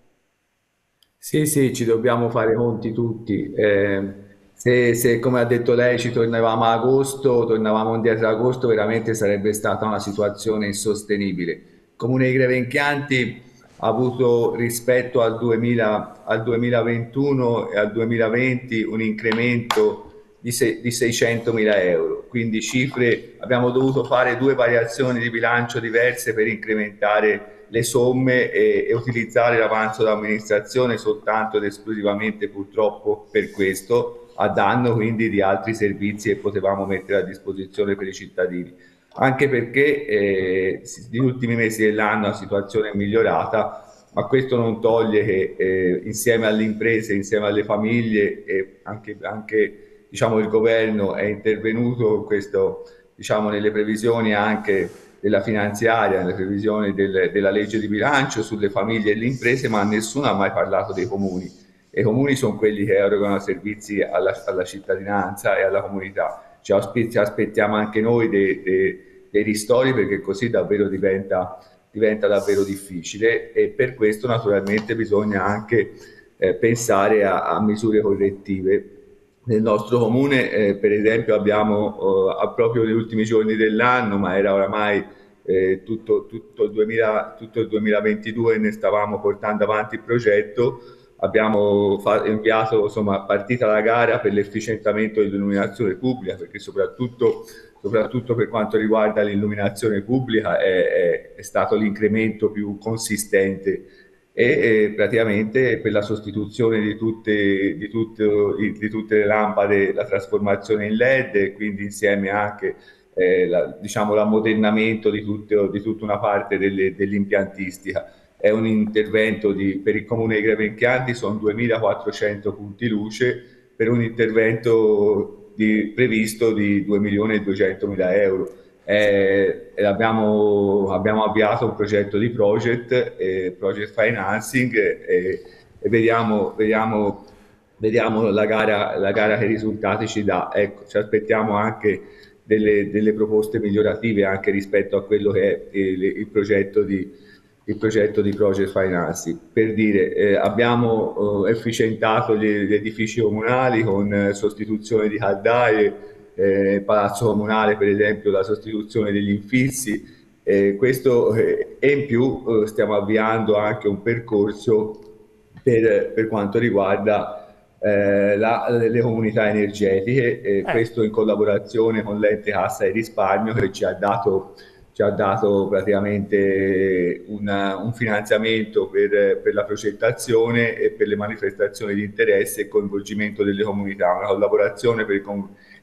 Sì, sì, ci dobbiamo fare conti tutti. Eh, se, se, come ha detto lei, ci tornavamo a agosto, tornavamo indietro ad agosto, veramente sarebbe stata una situazione insostenibile. Il comune di Greve in Chianti ha avuto rispetto al, 2000, al 2021 e al 2020 un incremento di, se, di 600 mila euro quindi cifre, abbiamo dovuto fare due variazioni di bilancio diverse per incrementare le somme e, e utilizzare l'avanzo d'amministrazione soltanto ed esclusivamente purtroppo per questo, a danno quindi di altri servizi che potevamo mettere a disposizione per i cittadini anche perché eh, negli ultimi mesi dell'anno la situazione è migliorata, ma questo non toglie che eh, insieme alle imprese, insieme alle famiglie e anche, anche diciamo, il governo è intervenuto questo, diciamo, nelle previsioni anche della finanziaria, nelle previsioni del, della legge di bilancio sulle famiglie e le imprese, ma nessuno ha mai parlato dei comuni. I comuni sono quelli che erogano servizi alla, alla cittadinanza e alla comunità. Ci aspettiamo anche noi dei, dei, dei ristori perché così davvero diventa, diventa, davvero difficile e per questo naturalmente bisogna anche eh, pensare a, a misure correttive nel nostro comune, eh, per esempio, abbiamo eh, proprio negli ultimi giorni dell'anno, ma era oramai eh, tutto, tutto, il 2000, tutto, il 2022 ne stavamo portando avanti il progetto, abbiamo fa- inviato, insomma, partita la gara per l'efficientamento dell'illuminazione pubblica, perché soprattutto, soprattutto per quanto riguarda l'illuminazione pubblica è, è, è stato l'incremento più consistente e praticamente per la sostituzione di tutte, di, tutto, di tutte, le lampade, la trasformazione in LED, e quindi insieme anche eh, la, diciamo, l'ammodernamento di, tutto, di, tutta una parte delle, dell'impiantistica. È un intervento per il comune di Grevenchianti, sono 2.400 punti luce per un intervento previsto di 2.200.000 euro eh, abbiamo, abbiamo, avviato un progetto di project, eh, project financing eh, e vediamo, vediamo, vediamo la, gara, la, gara, che risultati ci dà. Ecco, ci aspettiamo anche delle, delle proposte migliorative anche rispetto a quello che è il, il progetto di il progetto di Project Financing. Per dire, eh, abbiamo eh, efficientato gli, gli, edifici comunali con eh, sostituzione di caldaie, eh, Palazzo Comunale per esempio la sostituzione degli infissi, eh, questo, eh, e in più eh, stiamo avviando anche un percorso per, per quanto riguarda eh, la, le comunità energetiche, eh. questo in collaborazione con l'ente Cassa e risparmio che ci ha dato ci ha dato praticamente una, un finanziamento per, per, la progettazione e per le manifestazioni di interesse e coinvolgimento delle comunità, una collaborazione per,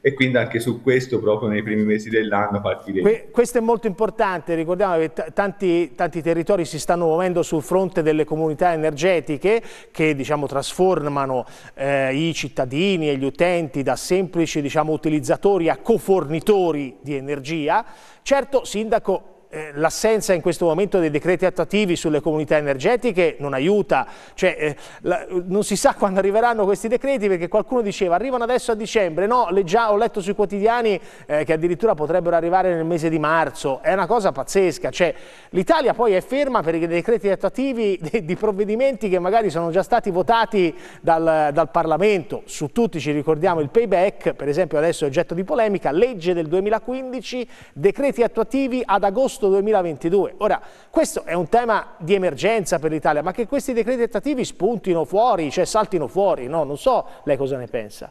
e quindi anche su questo proprio nei primi mesi dell'anno partiremo. questo è molto importante, ricordiamo che tanti, tanti, territori si stanno muovendo sul fronte delle comunità energetiche che diciamo, trasformano eh, i cittadini e gli utenti da semplici diciamo, utilizzatori a cofornitori di energia. Certo, Sindaco, eh, l'assenza in questo momento dei decreti attuativi sulle comunità energetiche non aiuta, cioè, eh, la, non si sa quando arriveranno questi decreti perché qualcuno diceva arrivano adesso a dicembre, no, le già ho letto sui quotidiani eh, che addirittura potrebbero arrivare nel mese di marzo, è una cosa pazzesca, cioè, l'Italia poi è ferma per i decreti attuativi di, di, provvedimenti che magari sono già stati votati dal, dal Parlamento, su tutti ci ricordiamo il payback, per esempio adesso è oggetto di polemica, legge del 2015, decreti attuativi ad agosto agosto 2022. Ora, questo è un tema di emergenza per l'Italia, ma che questi decreti attivi spuntino fuori, cioè saltino fuori, no? Non so lei cosa ne pensa.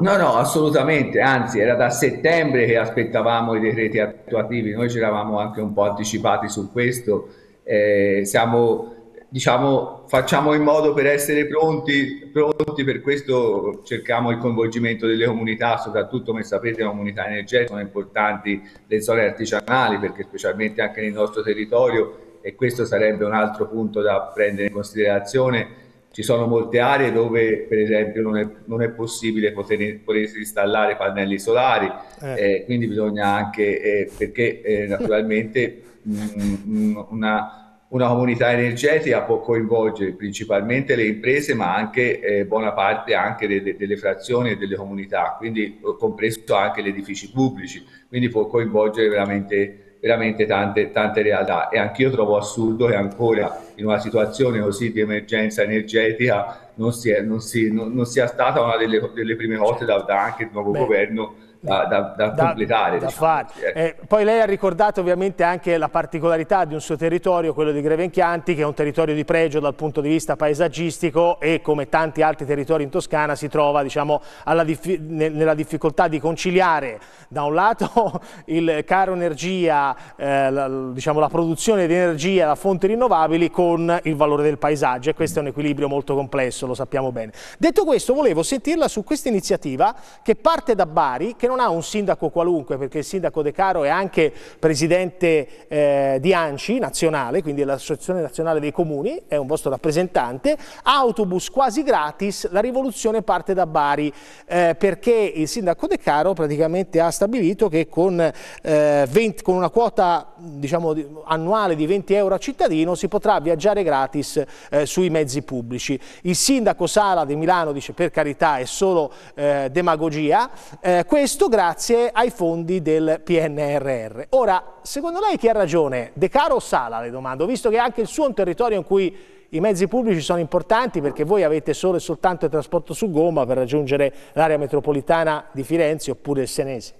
No, no, assolutamente, anzi era da settembre che aspettavamo i decreti attuativi, noi ci eravamo anche un po' anticipati su questo, eh, siamo diciamo, facciamo in modo per essere pronti, pronti, per questo cerchiamo il coinvolgimento delle comunità, soprattutto come sapete le comunità energetiche sono importanti le zone artigianali perché specialmente anche nel nostro territorio e questo sarebbe un altro punto da prendere in considerazione. Ci sono molte aree dove per esempio non è, non è possibile poter, poter, installare pannelli solari, eh. Eh, quindi bisogna anche, eh, perché eh, naturalmente mh, mm, mh, mm, una una comunità energetica può coinvolgere principalmente le imprese, ma anche eh, buona parte anche de, de, delle frazioni e delle comunità, quindi eh, compreso anche gli edifici pubblici, quindi può coinvolgere veramente, veramente tante, tante realtà. E anch'io trovo assurdo che ancora in una situazione così di emergenza energetica non, si è, non, si, non, non sia stata una delle, delle prime volte da, da anche il nuovo Beh. governo da, da, da, da completare. Diciamo. Ecco. Eh, poi lei ha ricordato ovviamente anche la particolarità di un suo territorio, quello di Grevenchianti, che è un territorio di pregio dal punto di vista paesaggistico e come tanti altri territori in Toscana si trova diciamo, dif nella difficoltà di conciliare da un lato il caro energia, eh, la, diciamo, la produzione di energia da fonti rinnovabili con il valore del paesaggio e questo è un equilibrio molto complesso, lo sappiamo bene. Detto questo volevo sentirla su questa iniziativa che parte da Bari, che non ha un sindaco qualunque, perché il sindaco De Caro è anche presidente eh, di ANCI nazionale, quindi l'Associazione Nazionale dei Comuni, è un vostro rappresentante, autobus quasi gratis, la rivoluzione parte da Bari, eh, perché il sindaco De Caro praticamente ha stabilito che con, eh, 20, con una quota diciamo, annuale di 20 euro a cittadino si potrà viaggiare gratis eh, sui mezzi pubblici. Il sindaco Sala di Milano dice per carità è solo eh, demagogia, eh, questo questo grazie ai fondi del PNRR. Ora, secondo lei chi ha ragione? De Caro o Sala, le domando, visto che anche il suo è un territorio in cui i mezzi pubblici sono importanti perché voi avete solo e soltanto il trasporto su gomma per raggiungere l'area metropolitana di Firenze oppure il Senese.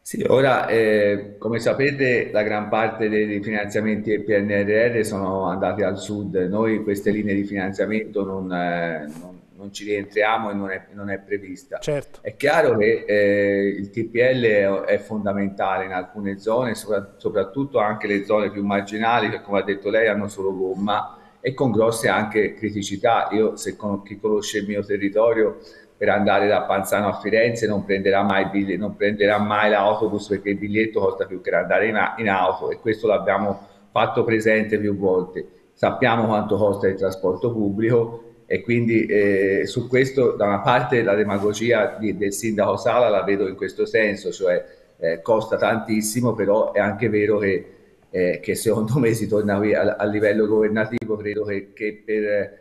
Sì, ora eh, come sapete la gran parte dei finanziamenti del PNRR sono andati al sud, noi queste linee di finanziamento non, eh, non non ci rientriamo e non è, non è prevista. Certo. È chiaro che eh, il TPL è fondamentale in alcune zone, soprattutto anche le zone più marginali che come ha detto lei hanno solo gomma e con grosse anche criticità. Io, se con, chi conosce il mio territorio, per andare da Panzano a Firenze non prenderà mai, biglietto, non prenderà mai l'autobus perché il biglietto costa più che andare in, in auto e questo l'abbiamo fatto presente più volte. Sappiamo quanto costa il trasporto pubblico, e quindi eh, su questo da una parte la demagogia di, del sindaco Sala la vedo in questo senso, cioè eh, costa tantissimo, però è anche vero che, eh, che secondo me si torna qui a, a livello governativo, credo che, che per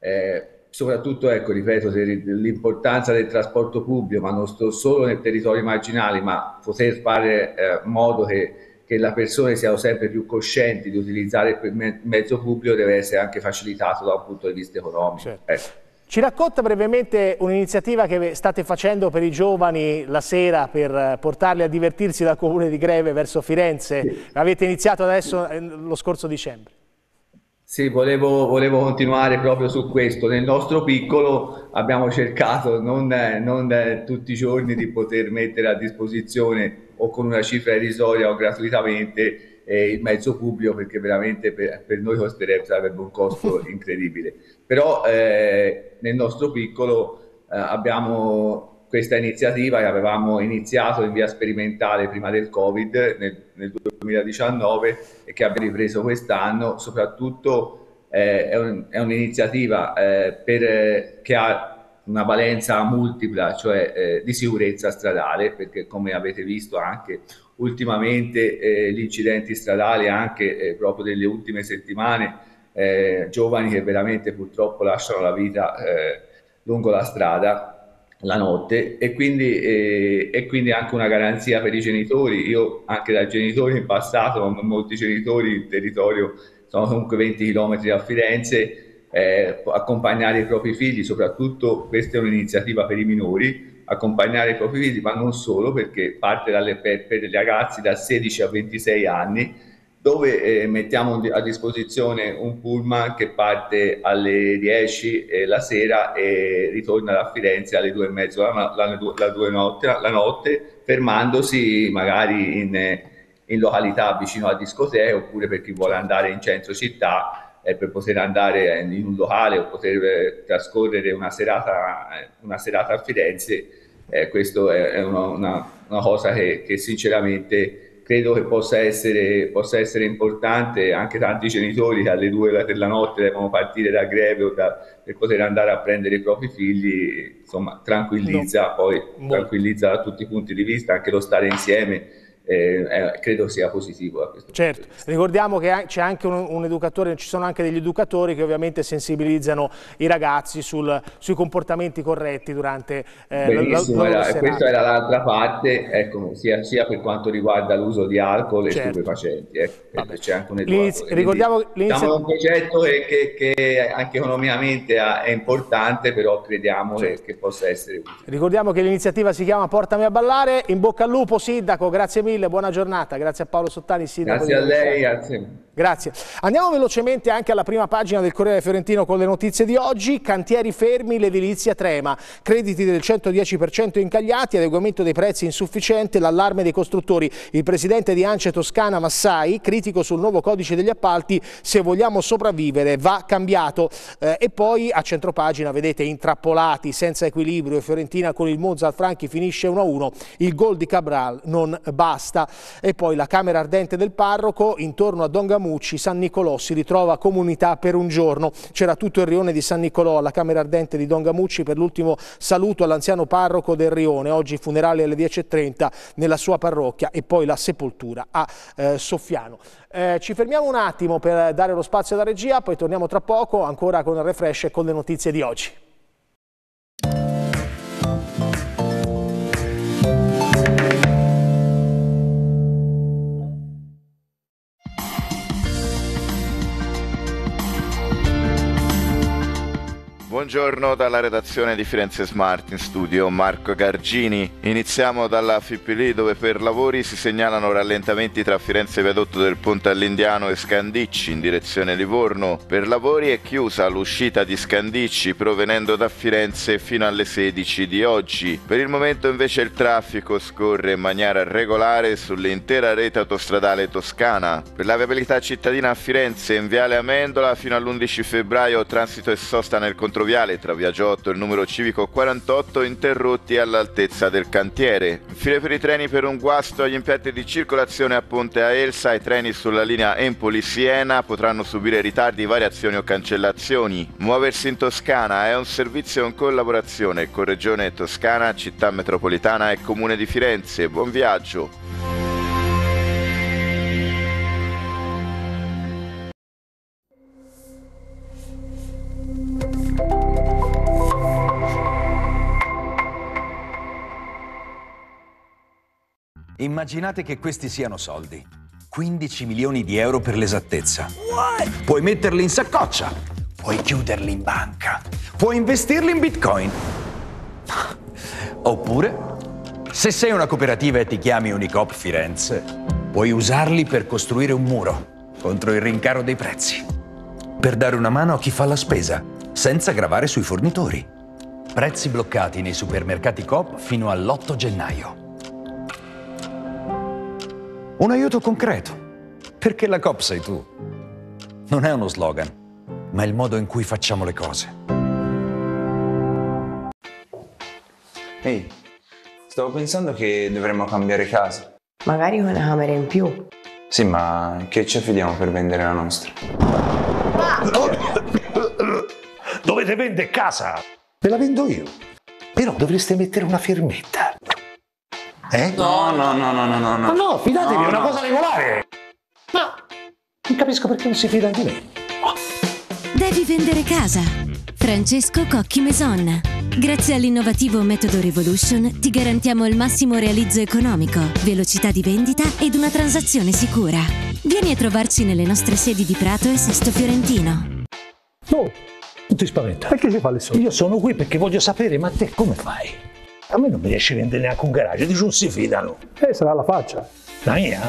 eh, soprattutto, ecco, ripeto, l'importanza del trasporto pubblico, ma non solo nei territori marginali, ma poter fare eh, modo che che le persone siano sempre più coscienti di utilizzare il mezzo pubblico deve essere anche facilitato da un punto di vista economico. Certo. Eh. Ci racconta brevemente un'iniziativa che state facendo per i giovani la sera per portarli a divertirsi dal comune di Greve verso Firenze. Sì. Avete iniziato adesso eh, lo scorso dicembre. Sì, volevo, volevo, continuare proprio su questo. Nel nostro piccolo abbiamo cercato non, non tutti i giorni di poter mettere a disposizione o con una cifra irrisoria o gratuitamente eh, il mezzo pubblico perché veramente per, per noi costerebbe, sarebbe un costo incredibile. Però eh, nel nostro piccolo eh, abbiamo questa iniziativa che avevamo iniziato in via sperimentale prima del Covid nel, nel 2019 e che abbiamo ripreso quest'anno, soprattutto eh, è, un, è, un'iniziativa eh, per, eh, che ha una valenza multipla, cioè eh, di sicurezza stradale, perché come avete visto anche ultimamente eh, gli incidenti stradali, anche eh, proprio delle ultime settimane, eh, giovani che veramente purtroppo lasciano la vita eh, lungo la strada la notte e quindi, eh, e quindi anche una garanzia per i genitori. Io anche da genitore in passato, molti genitori in territorio sono comunque 20 km da Firenze, eh, accompagnare i propri figli, soprattutto questa è un'iniziativa per i minori, accompagnare i propri figli, ma non solo, perché parte dalle, per, per ragazzi da 16 a 26 anni, dove eh, mettiamo a disposizione un pullman che parte alle 10 eh, la sera e ritorna da Firenze alle 2 e mezzo la, la, la, notte, la, notte, fermandosi magari in, in località vicino a discoteche oppure per chi vuole andare in centro città eh, per poter andare in un locale o poter eh, trascorrere una serata, eh, una serata a Firenze, eh, questo è, una, una, una cosa che, che, sinceramente credo che possa essere, possa essere, importante anche tanti genitori che alle 2 della notte devono partire da greve da, per poter andare a prendere i propri figli, insomma tranquillizza, no. poi tranquillizza da tutti i punti di vista, anche lo stare insieme eh, credo sia positivo. A questo certo, punto. ricordiamo che c'è anche un, un, educatore, ci sono anche degli educatori che ovviamente sensibilizzano i ragazzi sul, sui comportamenti corretti durante eh, Benissimo, la, la, questa era l'altra parte, ecco, sia, sia, per quanto riguarda l'uso di alcol e certo. stupefacenti. Ecco, c'è anche un educatore. diciamo un progetto che, che anche economicamente è importante, però crediamo certo. che, che possa essere utile. Ricordiamo che l'iniziativa si chiama Portami a ballare, in bocca al lupo Sindaco, grazie mille mille, buona giornata. Grazie a Paolo Sottani, sindaco Grazie a lei, grazie. Grazie. Andiamo velocemente anche alla prima pagina del Corriere Fiorentino con le notizie di oggi. Cantieri fermi, l'edilizia trema. Crediti del 110% incagliati, adeguamento dei prezzi insufficiente, l'allarme dei costruttori. Il presidente di Ance Toscana Massai, critico sul nuovo codice degli appalti, se vogliamo sopravvivere va cambiato. Eh, e poi a centropagina vedete intrappolati, senza equilibrio Fiorentina con il Monza al Franchi finisce 1-1. Il gol di Cabral non basta basta. E poi la camera ardente del parroco, intorno a Don Gamucci, San Nicolò si ritrova comunità per un giorno. C'era tutto il rione di San Nicolò alla camera ardente di Don Gamucci per l'ultimo saluto all'anziano parroco del rione. Oggi funerale alle 10.30 nella sua parrocchia e poi la sepoltura a eh, Soffiano. Eh, ci fermiamo un attimo per dare lo spazio alla regia, poi torniamo tra poco ancora con il refresh e con le notizie di oggi. Buongiorno dalla redazione di Firenze Smart in studio Marco Gargini. Iniziamo dalla Fippili dove per lavori si segnalano rallentamenti tra Firenze Viadotto del Ponte all'Indiano e Scandicci in direzione Livorno. Per lavori è chiusa l'uscita di Scandicci provenendo da Firenze fino alle 16 di oggi. Per il momento invece il traffico scorre in maniera regolare sull'intera rete autostradale toscana. Per la viabilità cittadina a Firenze in Viale Amendola fino all'11 febbraio transito e sosta nel controverso ferroviale tra Via Giotto e il numero civico 48 interrotti all'altezza del cantiere. File per i treni per un guasto agli impianti di circolazione a Ponte a Elsa, i treni sulla linea Empoli-Siena potranno subire ritardi, variazioni o cancellazioni. Muoversi in Toscana è un servizio in collaborazione con Regione Toscana, Città Metropolitana e Comune di Firenze. Buon viaggio! Immaginate che questi siano soldi. 15 milioni di euro per l'esattezza. What? Puoi metterli in saccoccia, puoi chiuderli in banca, puoi investirli in bitcoin. Oppure, se sei una cooperativa e ti chiami Unicop Firenze, puoi usarli per costruire un muro contro il rincaro dei prezzi, per dare una mano a chi fa la spesa, senza gravare sui fornitori. Prezzi bloccati nei supermercati Coop fino all'8 gennaio. Un aiuto concreto. Perché la COP sei tu. Non è uno slogan, ma il modo in cui facciamo le cose. Ehi, hey, stavo pensando che dovremmo cambiare casa. Magari una camera in più. Sì, ma che ci affidiamo per vendere la nostra? Dovete vendere casa! Ve la vendo io. Però dovreste mettere una firmetta. Eh? No, no, no, no, no, no. Ma no, fidatevi, no, è una no. cosa regolare. Ma non capisco perché non si fida di me. Devi vendere casa. Francesco Cocchi Meson. Grazie all'innovativo metodo Revolution ti garantiamo il massimo realizzo economico, velocità di vendita ed una transazione sicura. Vieni a trovarci nelle nostre sedi di Prato e Sesto Fiorentino. No, boh, non ti spaventa. Perché ci fa le solite? Io sono qui perché voglio sapere, ma te come fai? A me non mi riesce a vendere neanche un garage, dice non si fidano. Eh, sarà la faccia. La mia?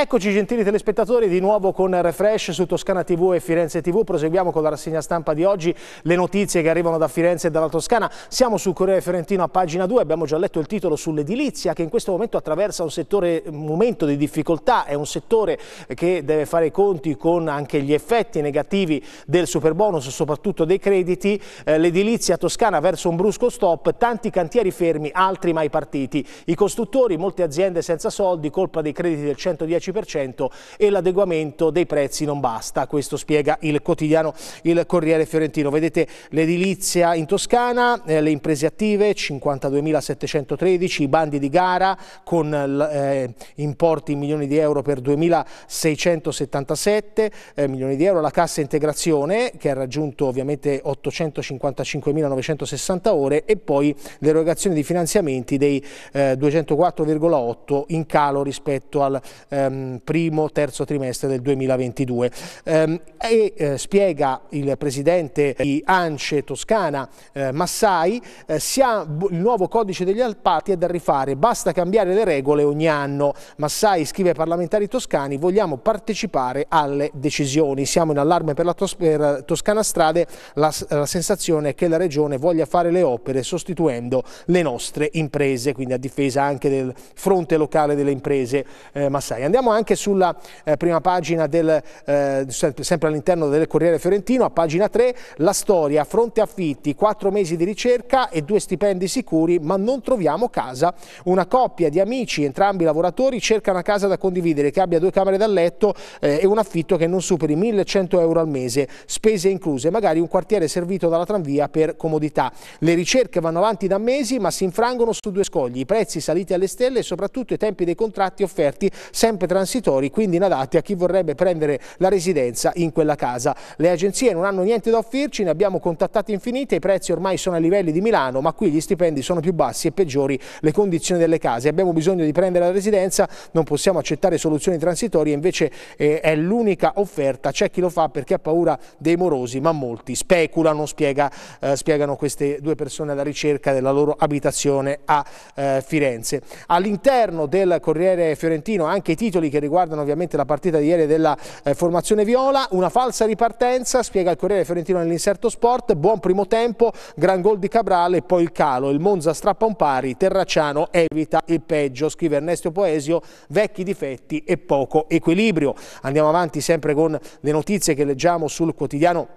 Eccoci gentili telespettatori di nuovo con Refresh su Toscana TV e Firenze TV, proseguiamo con la rassegna stampa di oggi, le notizie che arrivano da Firenze e dalla Toscana, siamo sul Corriere Fiorentino a pagina 2, abbiamo già letto il titolo sull'edilizia che in questo momento attraversa un, settore, un momento di difficoltà, è un settore che deve fare i conti con anche gli effetti negativi del superbonus, soprattutto dei crediti, eh, l'edilizia toscana verso un brusco stop, tanti cantieri fermi, altri mai partiti, i costruttori, molte aziende senza soldi, colpa dei crediti del 110 10% e l'adeguamento dei prezzi non basta. Questo spiega il quotidiano Il Corriere Fiorentino. Vedete l'edilizia in Toscana, eh, le imprese attive 52.713, i bandi di gara con eh, importi in milioni di euro per 2.677 eh, milioni di euro, la cassa integrazione che ha raggiunto ovviamente 855.960 ore e poi l'erogazione di finanziamenti dei 204,8 eh, in calo rispetto al ehm, Ehm, primo, terzo trimestre del 2022. Ehm, e eh, spiega il presidente di ANCE Toscana, eh, Massai, eh, il nuovo codice degli alpati è da rifare, basta cambiare le regole ogni anno. Massai scrive ai parlamentari toscani, vogliamo partecipare alle decisioni. Siamo in allarme per la tos per Toscana Strade, la, la sensazione è che la regione voglia fare le opere sostituendo le nostre imprese, quindi a difesa anche del fronte locale delle imprese eh, Massai. Andiamo Andiamo anche sulla eh, prima pagina, del, eh, sempre all'interno del Corriere Fiorentino, a pagina 3, la storia, fronte affitti, quattro mesi di ricerca e due stipendi sicuri, ma non troviamo casa. Una coppia di amici, entrambi lavoratori, cerca una casa da condividere che abbia due camere da letto eh, e un affitto che non superi 1100 euro al mese, spese incluse, magari un quartiere servito dalla tranvia per comodità. Le ricerche vanno avanti da mesi, ma si infrangono su due scogli, i prezzi saliti alle stelle e soprattutto i tempi dei contratti offerti sempre tra transitori, quindi inadatti a chi vorrebbe prendere la residenza in quella casa. Le agenzie non hanno niente da offrirci, ne abbiamo contattate infinite, i prezzi ormai sono ai livelli di Milano, ma qui gli stipendi sono più bassi e peggiori le condizioni delle case. Abbiamo bisogno di prendere la residenza, non possiamo accettare soluzioni transitorie, invece eh, è l'unica offerta. C'è chi lo fa perché ha paura dei morosi, ma molti speculano, spiega, eh, spiegano queste due persone alla ricerca della loro abitazione a eh, Firenze. All'interno del Corriere Fiorentino anche i titoli gol che riguardano ovviamente la partita di ieri della eh, formazione viola, una falsa ripartenza, spiega il Corriere Fiorentino nell'inserto sport, buon primo tempo, gran gol di Cabrale e poi il calo, il Monza strappa un pari, Terracciano evita il peggio, scrive Ernesto Poesio, vecchi difetti e poco equilibrio. Andiamo avanti sempre con le notizie che leggiamo sul quotidiano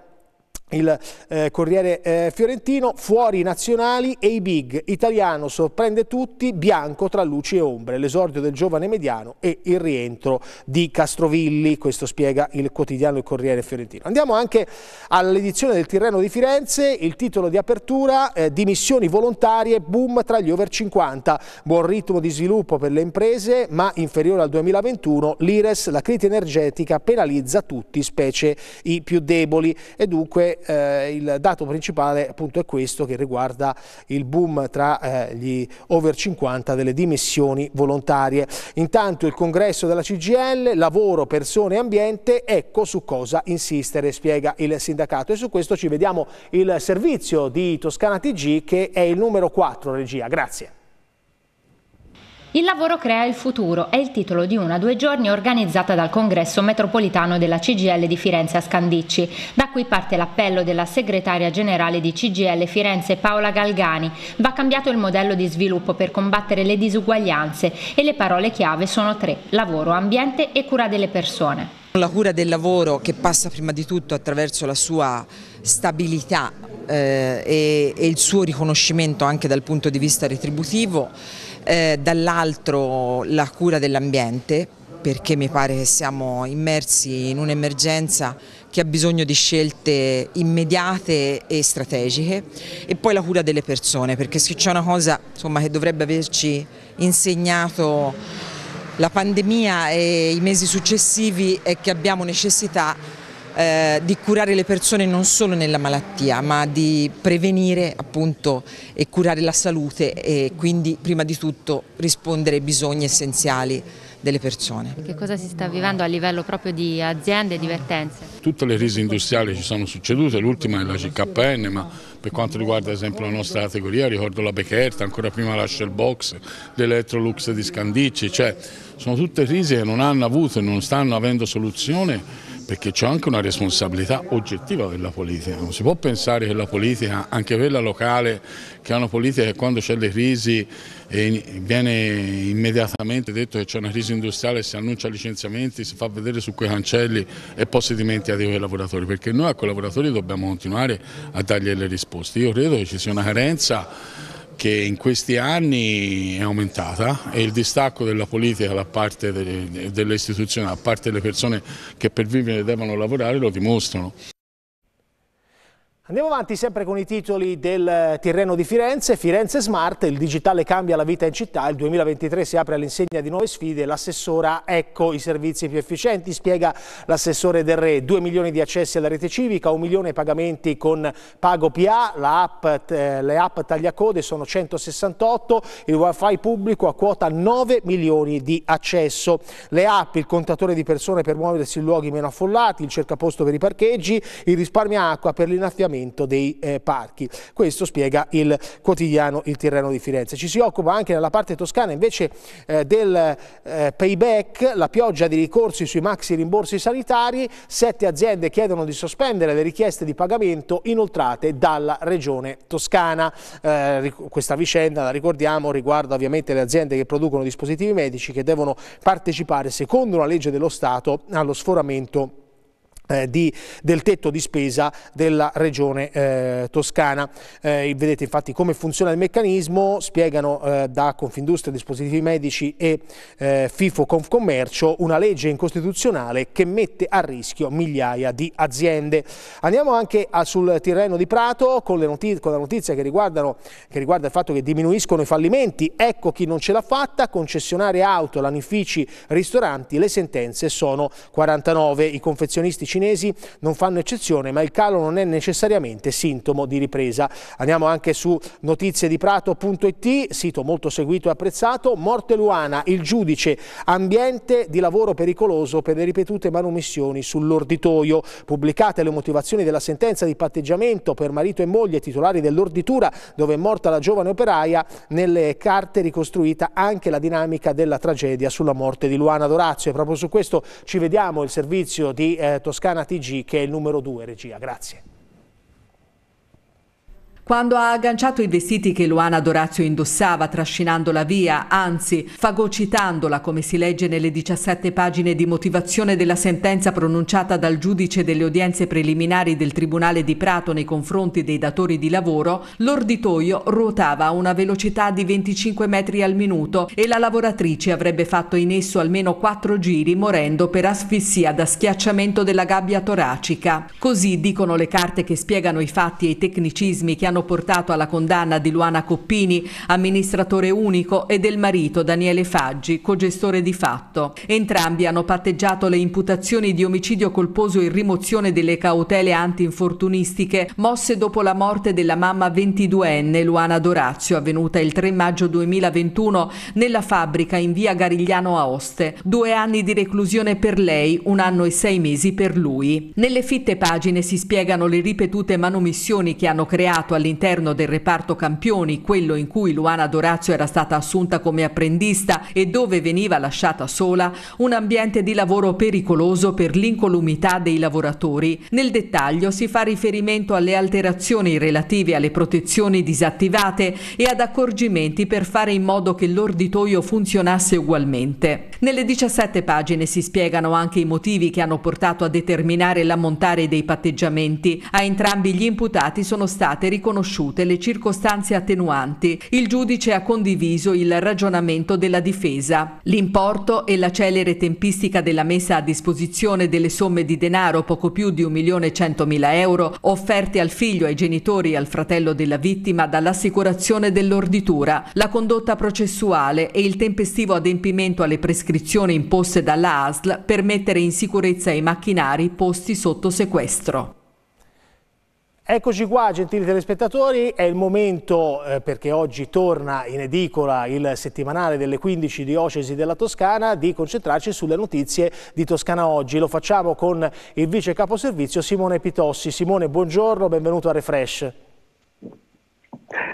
il eh, Corriere eh, Fiorentino, fuori nazionali e i big, italiano sorprende tutti, bianco tra luci e ombre, l'esordio del giovane mediano e il rientro di Castrovilli, questo spiega il quotidiano il Corriere Fiorentino. Andiamo anche all'edizione del Tirreno di Firenze, il titolo di apertura, eh, dimissioni volontarie, boom tra gli over 50, buon ritmo di sviluppo per le imprese ma inferiore al 2021, l'Ires, la crisi energetica penalizza tutti, specie i più deboli e dunque eh, il dato principale appunto è questo che riguarda il boom tra eh, gli over 50 delle dimissioni volontarie. Intanto il congresso della CGL, lavoro, persone e ambiente, ecco su cosa insistere, spiega il sindacato. E su questo ci vediamo il servizio di Toscana TG che è il numero 4, regia. Grazie. Il lavoro crea il futuro è il titolo di una due giorni organizzata dal congresso metropolitano della CGL di Firenze a Scandicci. Da qui parte l'appello della segretaria generale di CGL Firenze Paola Galgani. Va cambiato il modello di sviluppo per combattere le disuguaglianze e le parole chiave sono tre, lavoro, ambiente e cura delle persone. La cura del lavoro che passa prima di tutto attraverso la sua stabilità eh, e, e il suo riconoscimento anche dal punto di vista retributivo eh, dall'altro la cura dell'ambiente perché mi pare che siamo immersi in un'emergenza che ha bisogno di scelte immediate e strategiche e poi la cura delle persone perché se c'è una cosa insomma, che dovrebbe averci insegnato la pandemia e i mesi successivi è che abbiamo necessità eh, di curare le persone non solo nella malattia ma di prevenire appunto e curare la salute e quindi prima di tutto rispondere ai bisogni essenziali delle persone. Che cosa si sta vivendo a livello proprio di aziende e divertenze? Tutte le crisi industriali ci sono succedute, l'ultima è la CKN, ma per quanto riguarda ad esempio la nostra categoria ricordo la Becherta, ancora prima la Shellbox, l'Electrolux di Scandicci, cioè sono tutte crisi che non hanno avuto e non stanno avendo soluzione perché c'è anche una responsabilità oggettiva della politica, non si può pensare che la politica, anche quella locale, che è una politica che quando c'è le crisi eh, viene immediatamente detto che c'è una crisi industriale, si annuncia licenziamenti, si fa vedere su quei cancelli e poi si dimentica di quei lavoratori, perché noi a quei lavoratori dobbiamo continuare a dargli le risposte. Io credo che ci sia una carenza che in questi anni è aumentata e il distacco della politica da parte delle, delle istituzioni, da parte delle persone che per vivere devono lavorare lo dimostrano. Andiamo avanti sempre con i titoli del Tirreno di Firenze, Firenze Smart, il digitale cambia la vita in città, il 2023 si apre all'insegna di nuove sfide, l'assessora ecco i servizi più efficienti, spiega l'assessore del Re, 2 milioni di accessi alla rete civica, 1 milione di pagamenti con Pago PA, app, eh, le app tagliacode sono 168, il wifi pubblico a quota 9 milioni di accesso, le app, il contatore di persone per muoversi in luoghi meno affollati, il cercaposto per i parcheggi, il risparmio acqua per l'inaffiamento sfruttamento dei eh, parchi. Questo spiega il quotidiano Il Tirreno di Firenze. Ci si occupa anche nella parte toscana invece eh, del eh, payback, la pioggia di ricorsi sui maxi rimborsi sanitari, sette aziende chiedono di sospendere le richieste di pagamento inoltrate dalla regione toscana. Eh, questa vicenda, la ricordiamo, riguarda ovviamente le aziende che producono dispositivi medici che devono partecipare secondo la legge dello Stato allo sforamento eh, di, del tetto di spesa della regione eh, toscana. Eh, vedete infatti come funziona il meccanismo, spiegano eh, da Confindustria, Dispositivi Medici e eh, FIFO Confcommercio una legge incostituzionale che mette a rischio migliaia di aziende. Andiamo anche a, ah, sul Tirreno di Prato con, con la notizia che, che, riguarda il fatto che diminuiscono i fallimenti. Ecco chi non ce l'ha fatta, concessionari auto, lanifici, ristoranti, le sentenze sono 49. I confezionisti cinesi non fanno eccezione, ma il calo non è necessariamente sintomo di ripresa. Andiamo anche su notizieDiPrato.it, sito molto seguito e apprezzato. Morte Luana, il giudice, ambiente di lavoro pericoloso per le ripetute manomissioni sull'orditoio. Pubblicate le motivazioni della sentenza di patteggiamento per marito e moglie titolari dell'orditura dove è morta la giovane operaia, nelle carte ricostruita anche la dinamica della tragedia sulla morte di Luana Dorazio. E proprio su questo ci vediamo il servizio di eh, Toscana. Toscana TG che è il numero 2 regia. Grazie. Quando ha agganciato i vestiti che Luana Dorazio indossava trascinandola via, anzi fagocitandola come si legge nelle 17 pagine di motivazione della sentenza pronunciata dal giudice delle udienze preliminari del Tribunale di Prato nei confronti dei datori di lavoro, l'orditoio ruotava a una velocità di 25 metri al minuto e la lavoratrice avrebbe fatto in esso almeno quattro giri morendo per asfissia da schiacciamento della gabbia toracica. Così dicono le carte che spiegano i fatti e i tecnicismi che hanno hanno portato alla condanna di Luana Coppini, amministratore unico, e del marito Daniele Faggi, cogestore di fatto. Entrambi hanno patteggiato le imputazioni di omicidio colposo e rimozione delle cautele antinfortunistiche mosse dopo la morte della mamma 22enne Luana Dorazio, avvenuta il 3 maggio 2021 nella fabbrica in via Garigliano Aoste. Due anni di reclusione per lei, un anno e sei mesi per lui. Nelle fitte pagine si spiegano le ripetute manomissioni che hanno creato all'interno del reparto campioni, quello in cui Luana Dorazio era stata assunta come apprendista e dove veniva lasciata sola, un ambiente di lavoro pericoloso per l'incolumità dei lavoratori. Nel dettaglio si fa riferimento alle alterazioni relative alle protezioni disattivate e ad accorgimenti per fare in modo che l'orditoio funzionasse ugualmente. Nelle 17 pagine si spiegano anche i motivi che hanno portato a determinare l'ammontare dei patteggiamenti. A entrambi gli imputati sono state riconosciute conosciute le circostanze attenuanti, il giudice ha condiviso il ragionamento della difesa. L'importo e la celere tempistica della messa a disposizione delle somme di denaro poco più di 1.100.000 euro offerte al figlio, ai genitori e al fratello della vittima dall'assicurazione dell'orditura, la condotta processuale e il tempestivo adempimento alle prescrizioni imposte dalla ASL per mettere in sicurezza i macchinari posti sotto sequestro. Eccoci qua gentili telespettatori, è il momento eh, perché oggi torna in edicola il settimanale delle 15 diocesi della Toscana di concentrarci sulle notizie di Toscana Oggi. Lo facciamo con il vice caposervizio Simone Pitossi. Simone buongiorno, benvenuto a Refresh.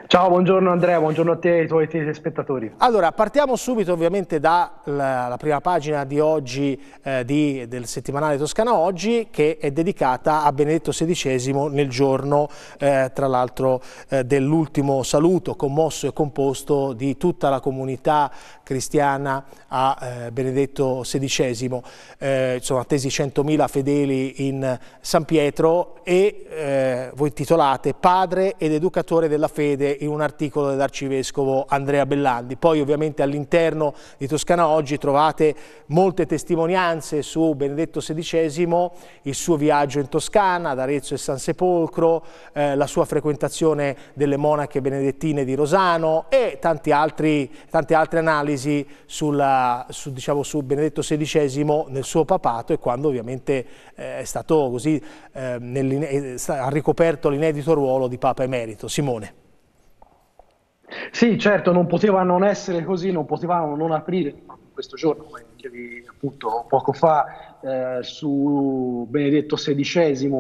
Ciao, buongiorno Andrea, buongiorno a te e ai tuoi telespettatori. Allora, partiamo subito ovviamente dalla prima pagina di oggi eh, di, del settimanale Toscana Oggi che è dedicata a Benedetto XVI nel giorno, eh, tra l'altro, eh, dell'ultimo saluto commosso e composto di tutta la comunità cristiana a eh, Benedetto XVI, eh, insomma attesi 100.000 fedeli in San Pietro e eh, voi intitolate Padre ed Educatore della Fede in un articolo dell'Arcivescovo Andrea Bellandi. Poi ovviamente all'interno di Toscana Oggi trovate molte testimonianze su Benedetto XVI, il suo viaggio in Toscana, ad Arezzo e San Sepolcro, eh, la sua frequentazione delle monache benedettine di Rosano e tanti altri, tante altre analisi tesi sulla, su, diciamo, su, Benedetto XVI nel suo papato e quando ovviamente eh, è stato così, ehm, eh, nel, ha ricoperto l'inedito ruolo di Papa Emerito. Simone. Sì, certo, non poteva non essere così, non potevamo non aprire questo giorno, come dicevi appunto poco fa, eh, su Benedetto XVI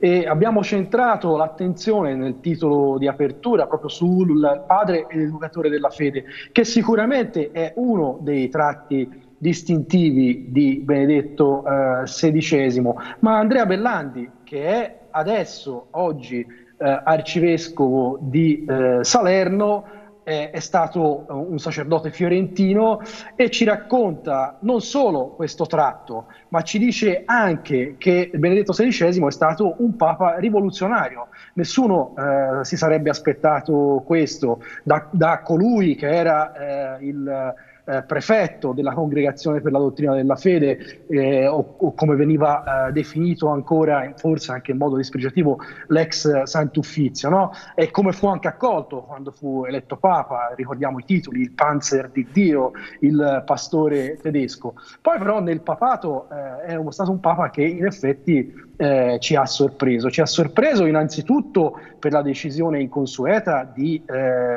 e abbiamo centrato l'attenzione nel titolo di apertura proprio sul padre ed educatore della fede, che sicuramente è uno dei tratti distintivi di Benedetto eh, XVI, ma Andrea Bellandi, che è adesso, oggi, eh, arcivescovo di eh, Salerno, eh, è stato eh, un sacerdote fiorentino e ci racconta non solo questo tratto, ma ci dice anche che Benedetto XVI è stato un papa rivoluzionario. Nessuno eh, si sarebbe aspettato questo da, da colui che era eh, il eh, prefetto della congregazione per la dottrina della fede eh, o, o, come veniva eh, definito ancora forse anche in modo dispregiativo l'ex Sant'Uffizio no? e come fu anche accolto quando fu eletto Papa ricordiamo i titoli il Panzer di Dio il pastore tedesco poi però nel papato eh, è stato un Papa che in effetti eh, ci ha sorpreso. Ci ha sorpreso innanzitutto per la decisione inconsueta di eh,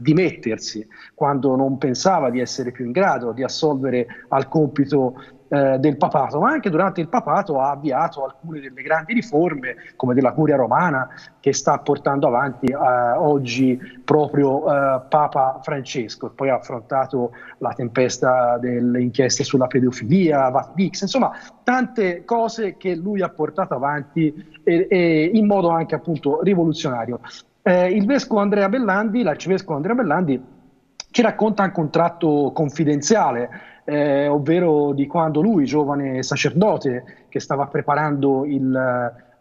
dimettersi quando non pensava di essere più in grado di assolvere al compito eh, del papato, ma anche durante il papato ha avviato alcune delle grandi riforme, come della curia romana, che sta portando avanti eh, oggi proprio eh, Papa Francesco, poi ha affrontato la tempesta delle inchieste sulla pedofilia, Vatvix, insomma tante cose che lui ha portato avanti e, e in modo anche appunto rivoluzionario. Eh, il vescovo Andrea Bellandi, l'arcivescovo Andrea Bellandi, ci racconta anche un tratto confidenziale, eh, ovvero di quando lui, giovane sacerdote, che stava preparando il,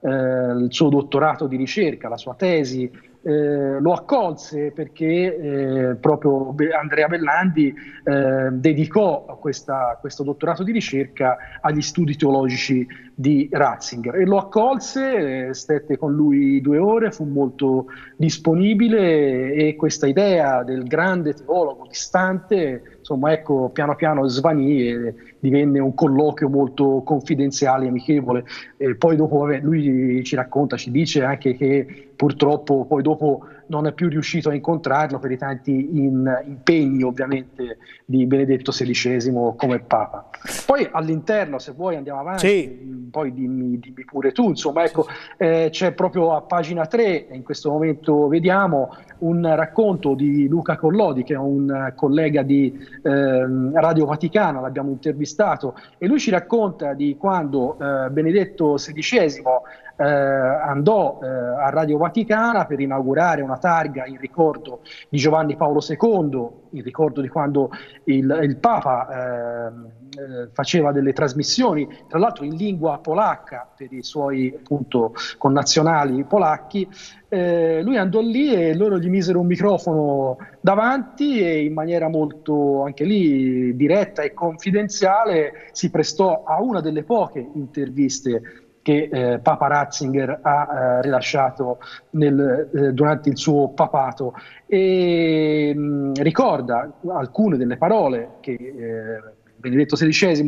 eh, il suo dottorato di ricerca, la sua tesi, eh, lo accolse perché eh, proprio Andrea Bellandi eh, dedicò questa, questo dottorato di ricerca agli studi teologici di Ratzinger e lo accolse, eh, stette con lui due ore, fu molto disponibile e questa idea del grande teologo distante insomma ecco piano piano svanì e divenne un colloquio molto confidenziale e amichevole e poi dopo vabbè, lui ci racconta ci dice anche che purtroppo poi dopo non è più riuscito a incontrarlo per i tanti in, impegni ovviamente di Benedetto XVI come Papa. Poi all'interno, se vuoi andiamo avanti, sì. Mm, poi dimmi, dimmi, pure tu, insomma ecco, eh, c'è proprio a pagina 3, in questo momento vediamo, un racconto di Luca Collodi che è un collega di eh, Radio Vaticana, l'abbiamo intervistato, e lui ci racconta di quando eh, Benedetto XVI eh, andò eh, a Radio Vaticana per inaugurare una targa in ricordo di Giovanni Paolo II, in ricordo di quando il, il Papa ehm, eh, faceva delle trasmissioni, tra l'altro in lingua polacca per i suoi appunto, connazionali polacchi. Eh, lui andò lì e loro gli misero un microfono davanti e in maniera molto anche lì diretta e confidenziale si prestò a una delle poche interviste che eh, Papa Ratzinger ha eh, rilasciato nel, eh, durante il suo papato e mh, mm, ricorda alcune delle parole che eh, Benedetto XVI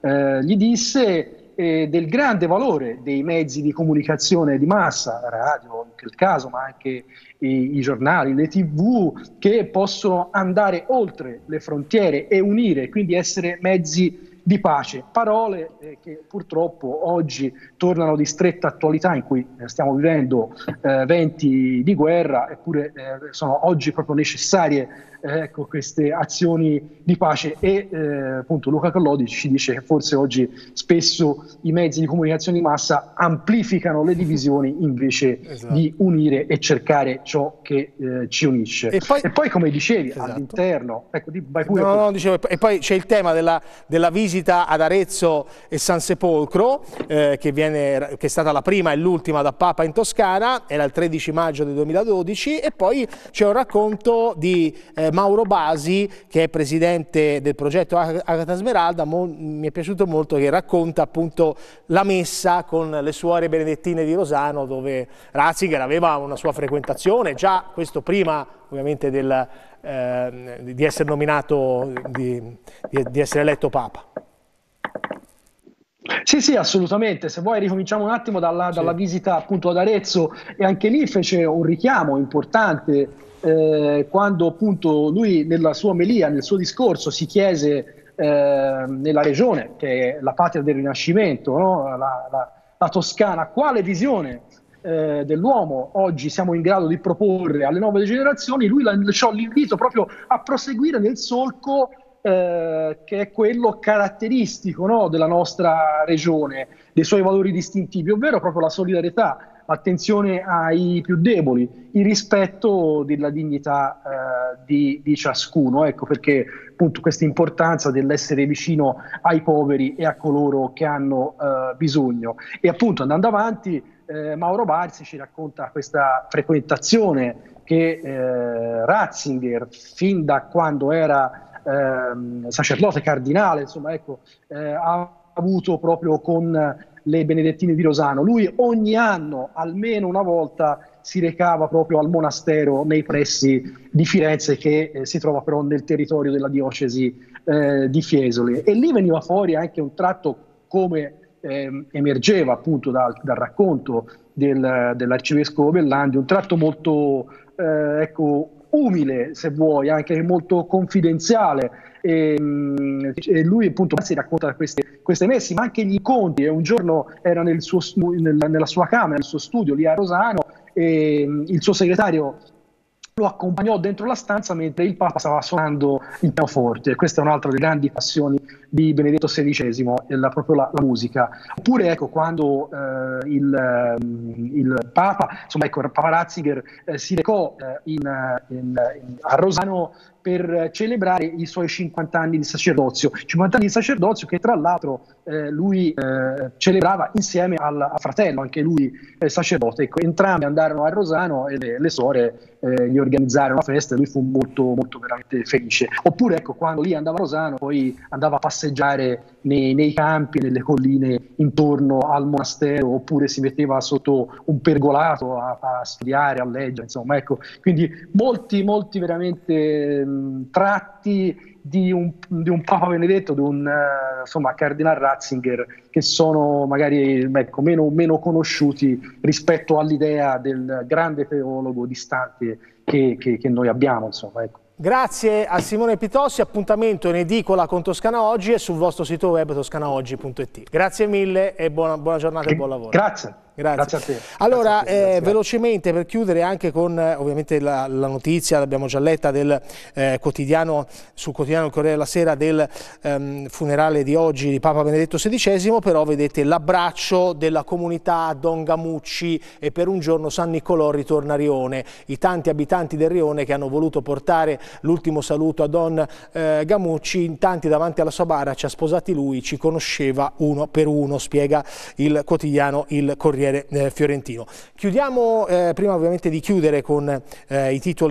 eh, gli disse eh, del grande valore dei mezzi di comunicazione di massa, radio in quel caso, ma anche i, i giornali, le tv, che possono andare oltre le frontiere e unire, quindi essere mezzi di pace, parole eh, che purtroppo oggi tornano di stretta attualità in cui eh, stiamo vivendo eh, venti di guerra, eppure eh, sono oggi proprio necessarie eh, ecco, queste azioni di pace e eh, appunto Luca Collodi ci dice che forse oggi spesso i mezzi di comunicazione di massa amplificano le divisioni invece esatto. di unire e cercare ciò che eh, ci unisce. E poi, e poi come dicevi esatto. all'interno, ecco, di, vai pure no, no, dicevo, e poi c'è il tema della, della visita ad Arezzo e San Sepolcro, eh, che, viene, che, è stata la prima e l'ultima da Papa in Toscana, era il 13 maggio del 2012, e poi c'è un racconto di Mauro Basi, che è presidente del progetto Agata Smeralda, mi è piaciuto molto che racconta appunto la messa con le suore benedettine di Rosano, dove Ratzinger aveva una sua frequentazione, già questo prima ovviamente del, eh, di essere nominato, di, di essere eletto Papa. Sì, sì, assolutamente. Se vuoi ricominciamo un attimo dalla, dalla visita appunto ad Arezzo e anche lì fece un richiamo importante eh, quando appunto lui nella sua omelia, nel suo discorso, si chiese eh, nella regione, che è la patria del Rinascimento, no? la, la, la, Toscana, quale visione eh, dell'uomo oggi siamo in grado di proporre alle nuove generazioni, lui lanciò l'invito proprio a proseguire nel solco eh, che è quello caratteristico no? della nostra regione, dei suoi valori distintivi, ovvero proprio la solidarietà, attenzione ai più deboli, il rispetto della dignità eh, di, di, ciascuno, ecco perché appunto questa importanza dell'essere vicino ai poveri e a coloro che hanno eh, bisogno. E appunto andando avanti, eh, Mauro Barsi ci racconta questa frequentazione che eh, Ratzinger, fin da quando era ehm, sacerdote cardinale, insomma, ecco, eh, ha avuto proprio con eh, le Benedettine di Rosano. Lui ogni anno, almeno una volta, si recava proprio al monastero nei pressi di Firenze, che eh, si trova però nel territorio della diocesi eh, di Fiesole. E lì veniva fuori anche un tratto come eh, emergeva appunto dal, dal racconto del, dell'arcivescovo Bellandi, un tratto molto eh, ecco, umile, se vuoi, anche molto confidenziale. E, ehm, e lui appunto si racconta queste queste messi, ma anche gli incontri. E Un giorno era nel suo, nel, nella sua camera, nel suo studio lì a Rosano, e mm, il suo segretario lo accompagnò dentro la stanza mentre il Papa stava suonando il pianoforte. Questa è un'altra delle grandi passioni di Benedetto XVI, la, proprio la, la musica. Oppure ecco, quando eh, il, ehm, il, Papa, insomma ecco, Papa Ratzinger eh, si recò eh, in, eh, in, a Rosano per celebrare i suoi 50 anni di sacerdozio, 50 anni di sacerdozio che tra l'altro eh, lui eh, celebrava insieme al, al, fratello, anche lui eh, sacerdote. Ecco, entrambi andarono a Rosano e le, le sore eh, gli organizzarono la festa e lui fu molto, molto veramente felice. Oppure, ecco, quando lì andava a Rosano, poi andava a passeggiare nei, nei campi, nelle colline intorno al monastero, oppure si metteva sotto un pergolato a, a studiare, a leggere, insomma, ecco. Quindi molti, molti veramente mh, tratti di un, di un, Papa Benedetto, di un uh, insomma, Cardinal Ratzinger, che sono magari ecco, meno, meno, conosciuti rispetto all'idea del grande teologo distante che, che, che noi abbiamo. Insomma, ecco. Grazie a Simone Pitossi, appuntamento in edicola con Toscana Oggi e sul vostro sito web toscanaoggi.it. Grazie mille e buona, buona giornata e buon lavoro. Grazie. Grazie. Grazie allora, Grazie eh, velocemente per chiudere anche con eh, ovviamente la, la notizia, l'abbiamo già letta, del, eh, quotidiano, sul quotidiano Il Corriere della Sera del ehm, funerale di oggi di Papa Benedetto XVI, però vedete l'abbraccio della comunità Don Gamucci e per un giorno San Niccolò ritorna a Rione. I tanti abitanti del Rione che hanno voluto portare l'ultimo saluto a Don eh, Gamucci, in tanti davanti alla sua bara ci ha sposati lui, ci conosceva uno per uno, spiega il quotidiano Il Corriere portiere eh, fiorentino. Chiudiamo, eh, prima ovviamente di chiudere con eh, i titoli,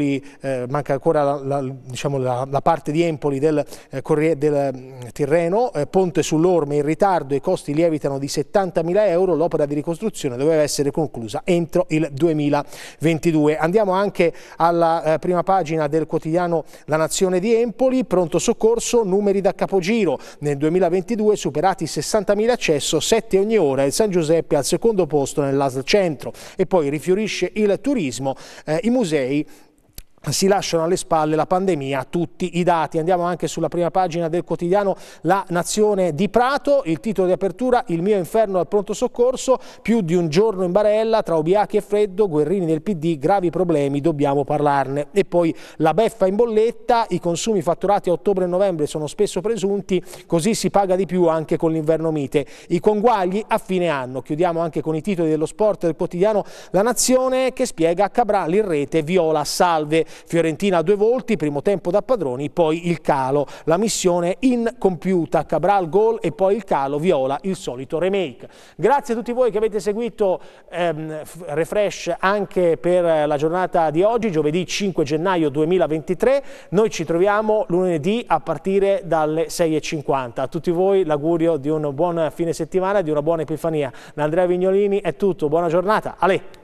manca ancora la, la, diciamo la, la, parte di Empoli del, corriere, del mm, Tirreno, Ponte sull'Orme in ritardo, i costi lievitano di 70.000 euro, l'opera di ricostruzione doveva essere conclusa entro il 2022. Andiamo anche alla prima pagina del quotidiano La Nazione di Empoli, pronto soccorso, numeri da capogiro, nel 2022 superati 60.000 accesso, 7 ogni ora, il San Giuseppe al secondo posto posto nell'ASL Centro e poi rifiorisce il turismo, eh, i musei si lasciano alle spalle la pandemia, tutti i dati. Andiamo anche sulla prima pagina del quotidiano La Nazione di Prato, il titolo di apertura Il mio inferno al pronto soccorso, più di un giorno in barella tra ubiachi e freddo, guerrini del PD, gravi problemi, dobbiamo parlarne. E poi la beffa in bolletta, i consumi fatturati a ottobre e novembre sono spesso presunti, così si paga di più anche con l'inverno mite. I conguagli a fine anno. Chiudiamo anche con i titoli dello sport del quotidiano La Nazione che spiega Cabral in rete, Viola salve. Fiorentina a due volti, primo tempo da padroni, poi il calo. La missione incompiuta, Cabral gol e poi il calo, Viola il solito remake. Grazie a tutti voi che avete seguito ehm, Refresh anche per la giornata di oggi, giovedì 5 gennaio 2023. Noi ci troviamo lunedì a partire dalle 6.50. A tutti voi l'augurio di un buon fine settimana, di una buona epifania. Da Andrea Vignolini è tutto, buona giornata. Ale!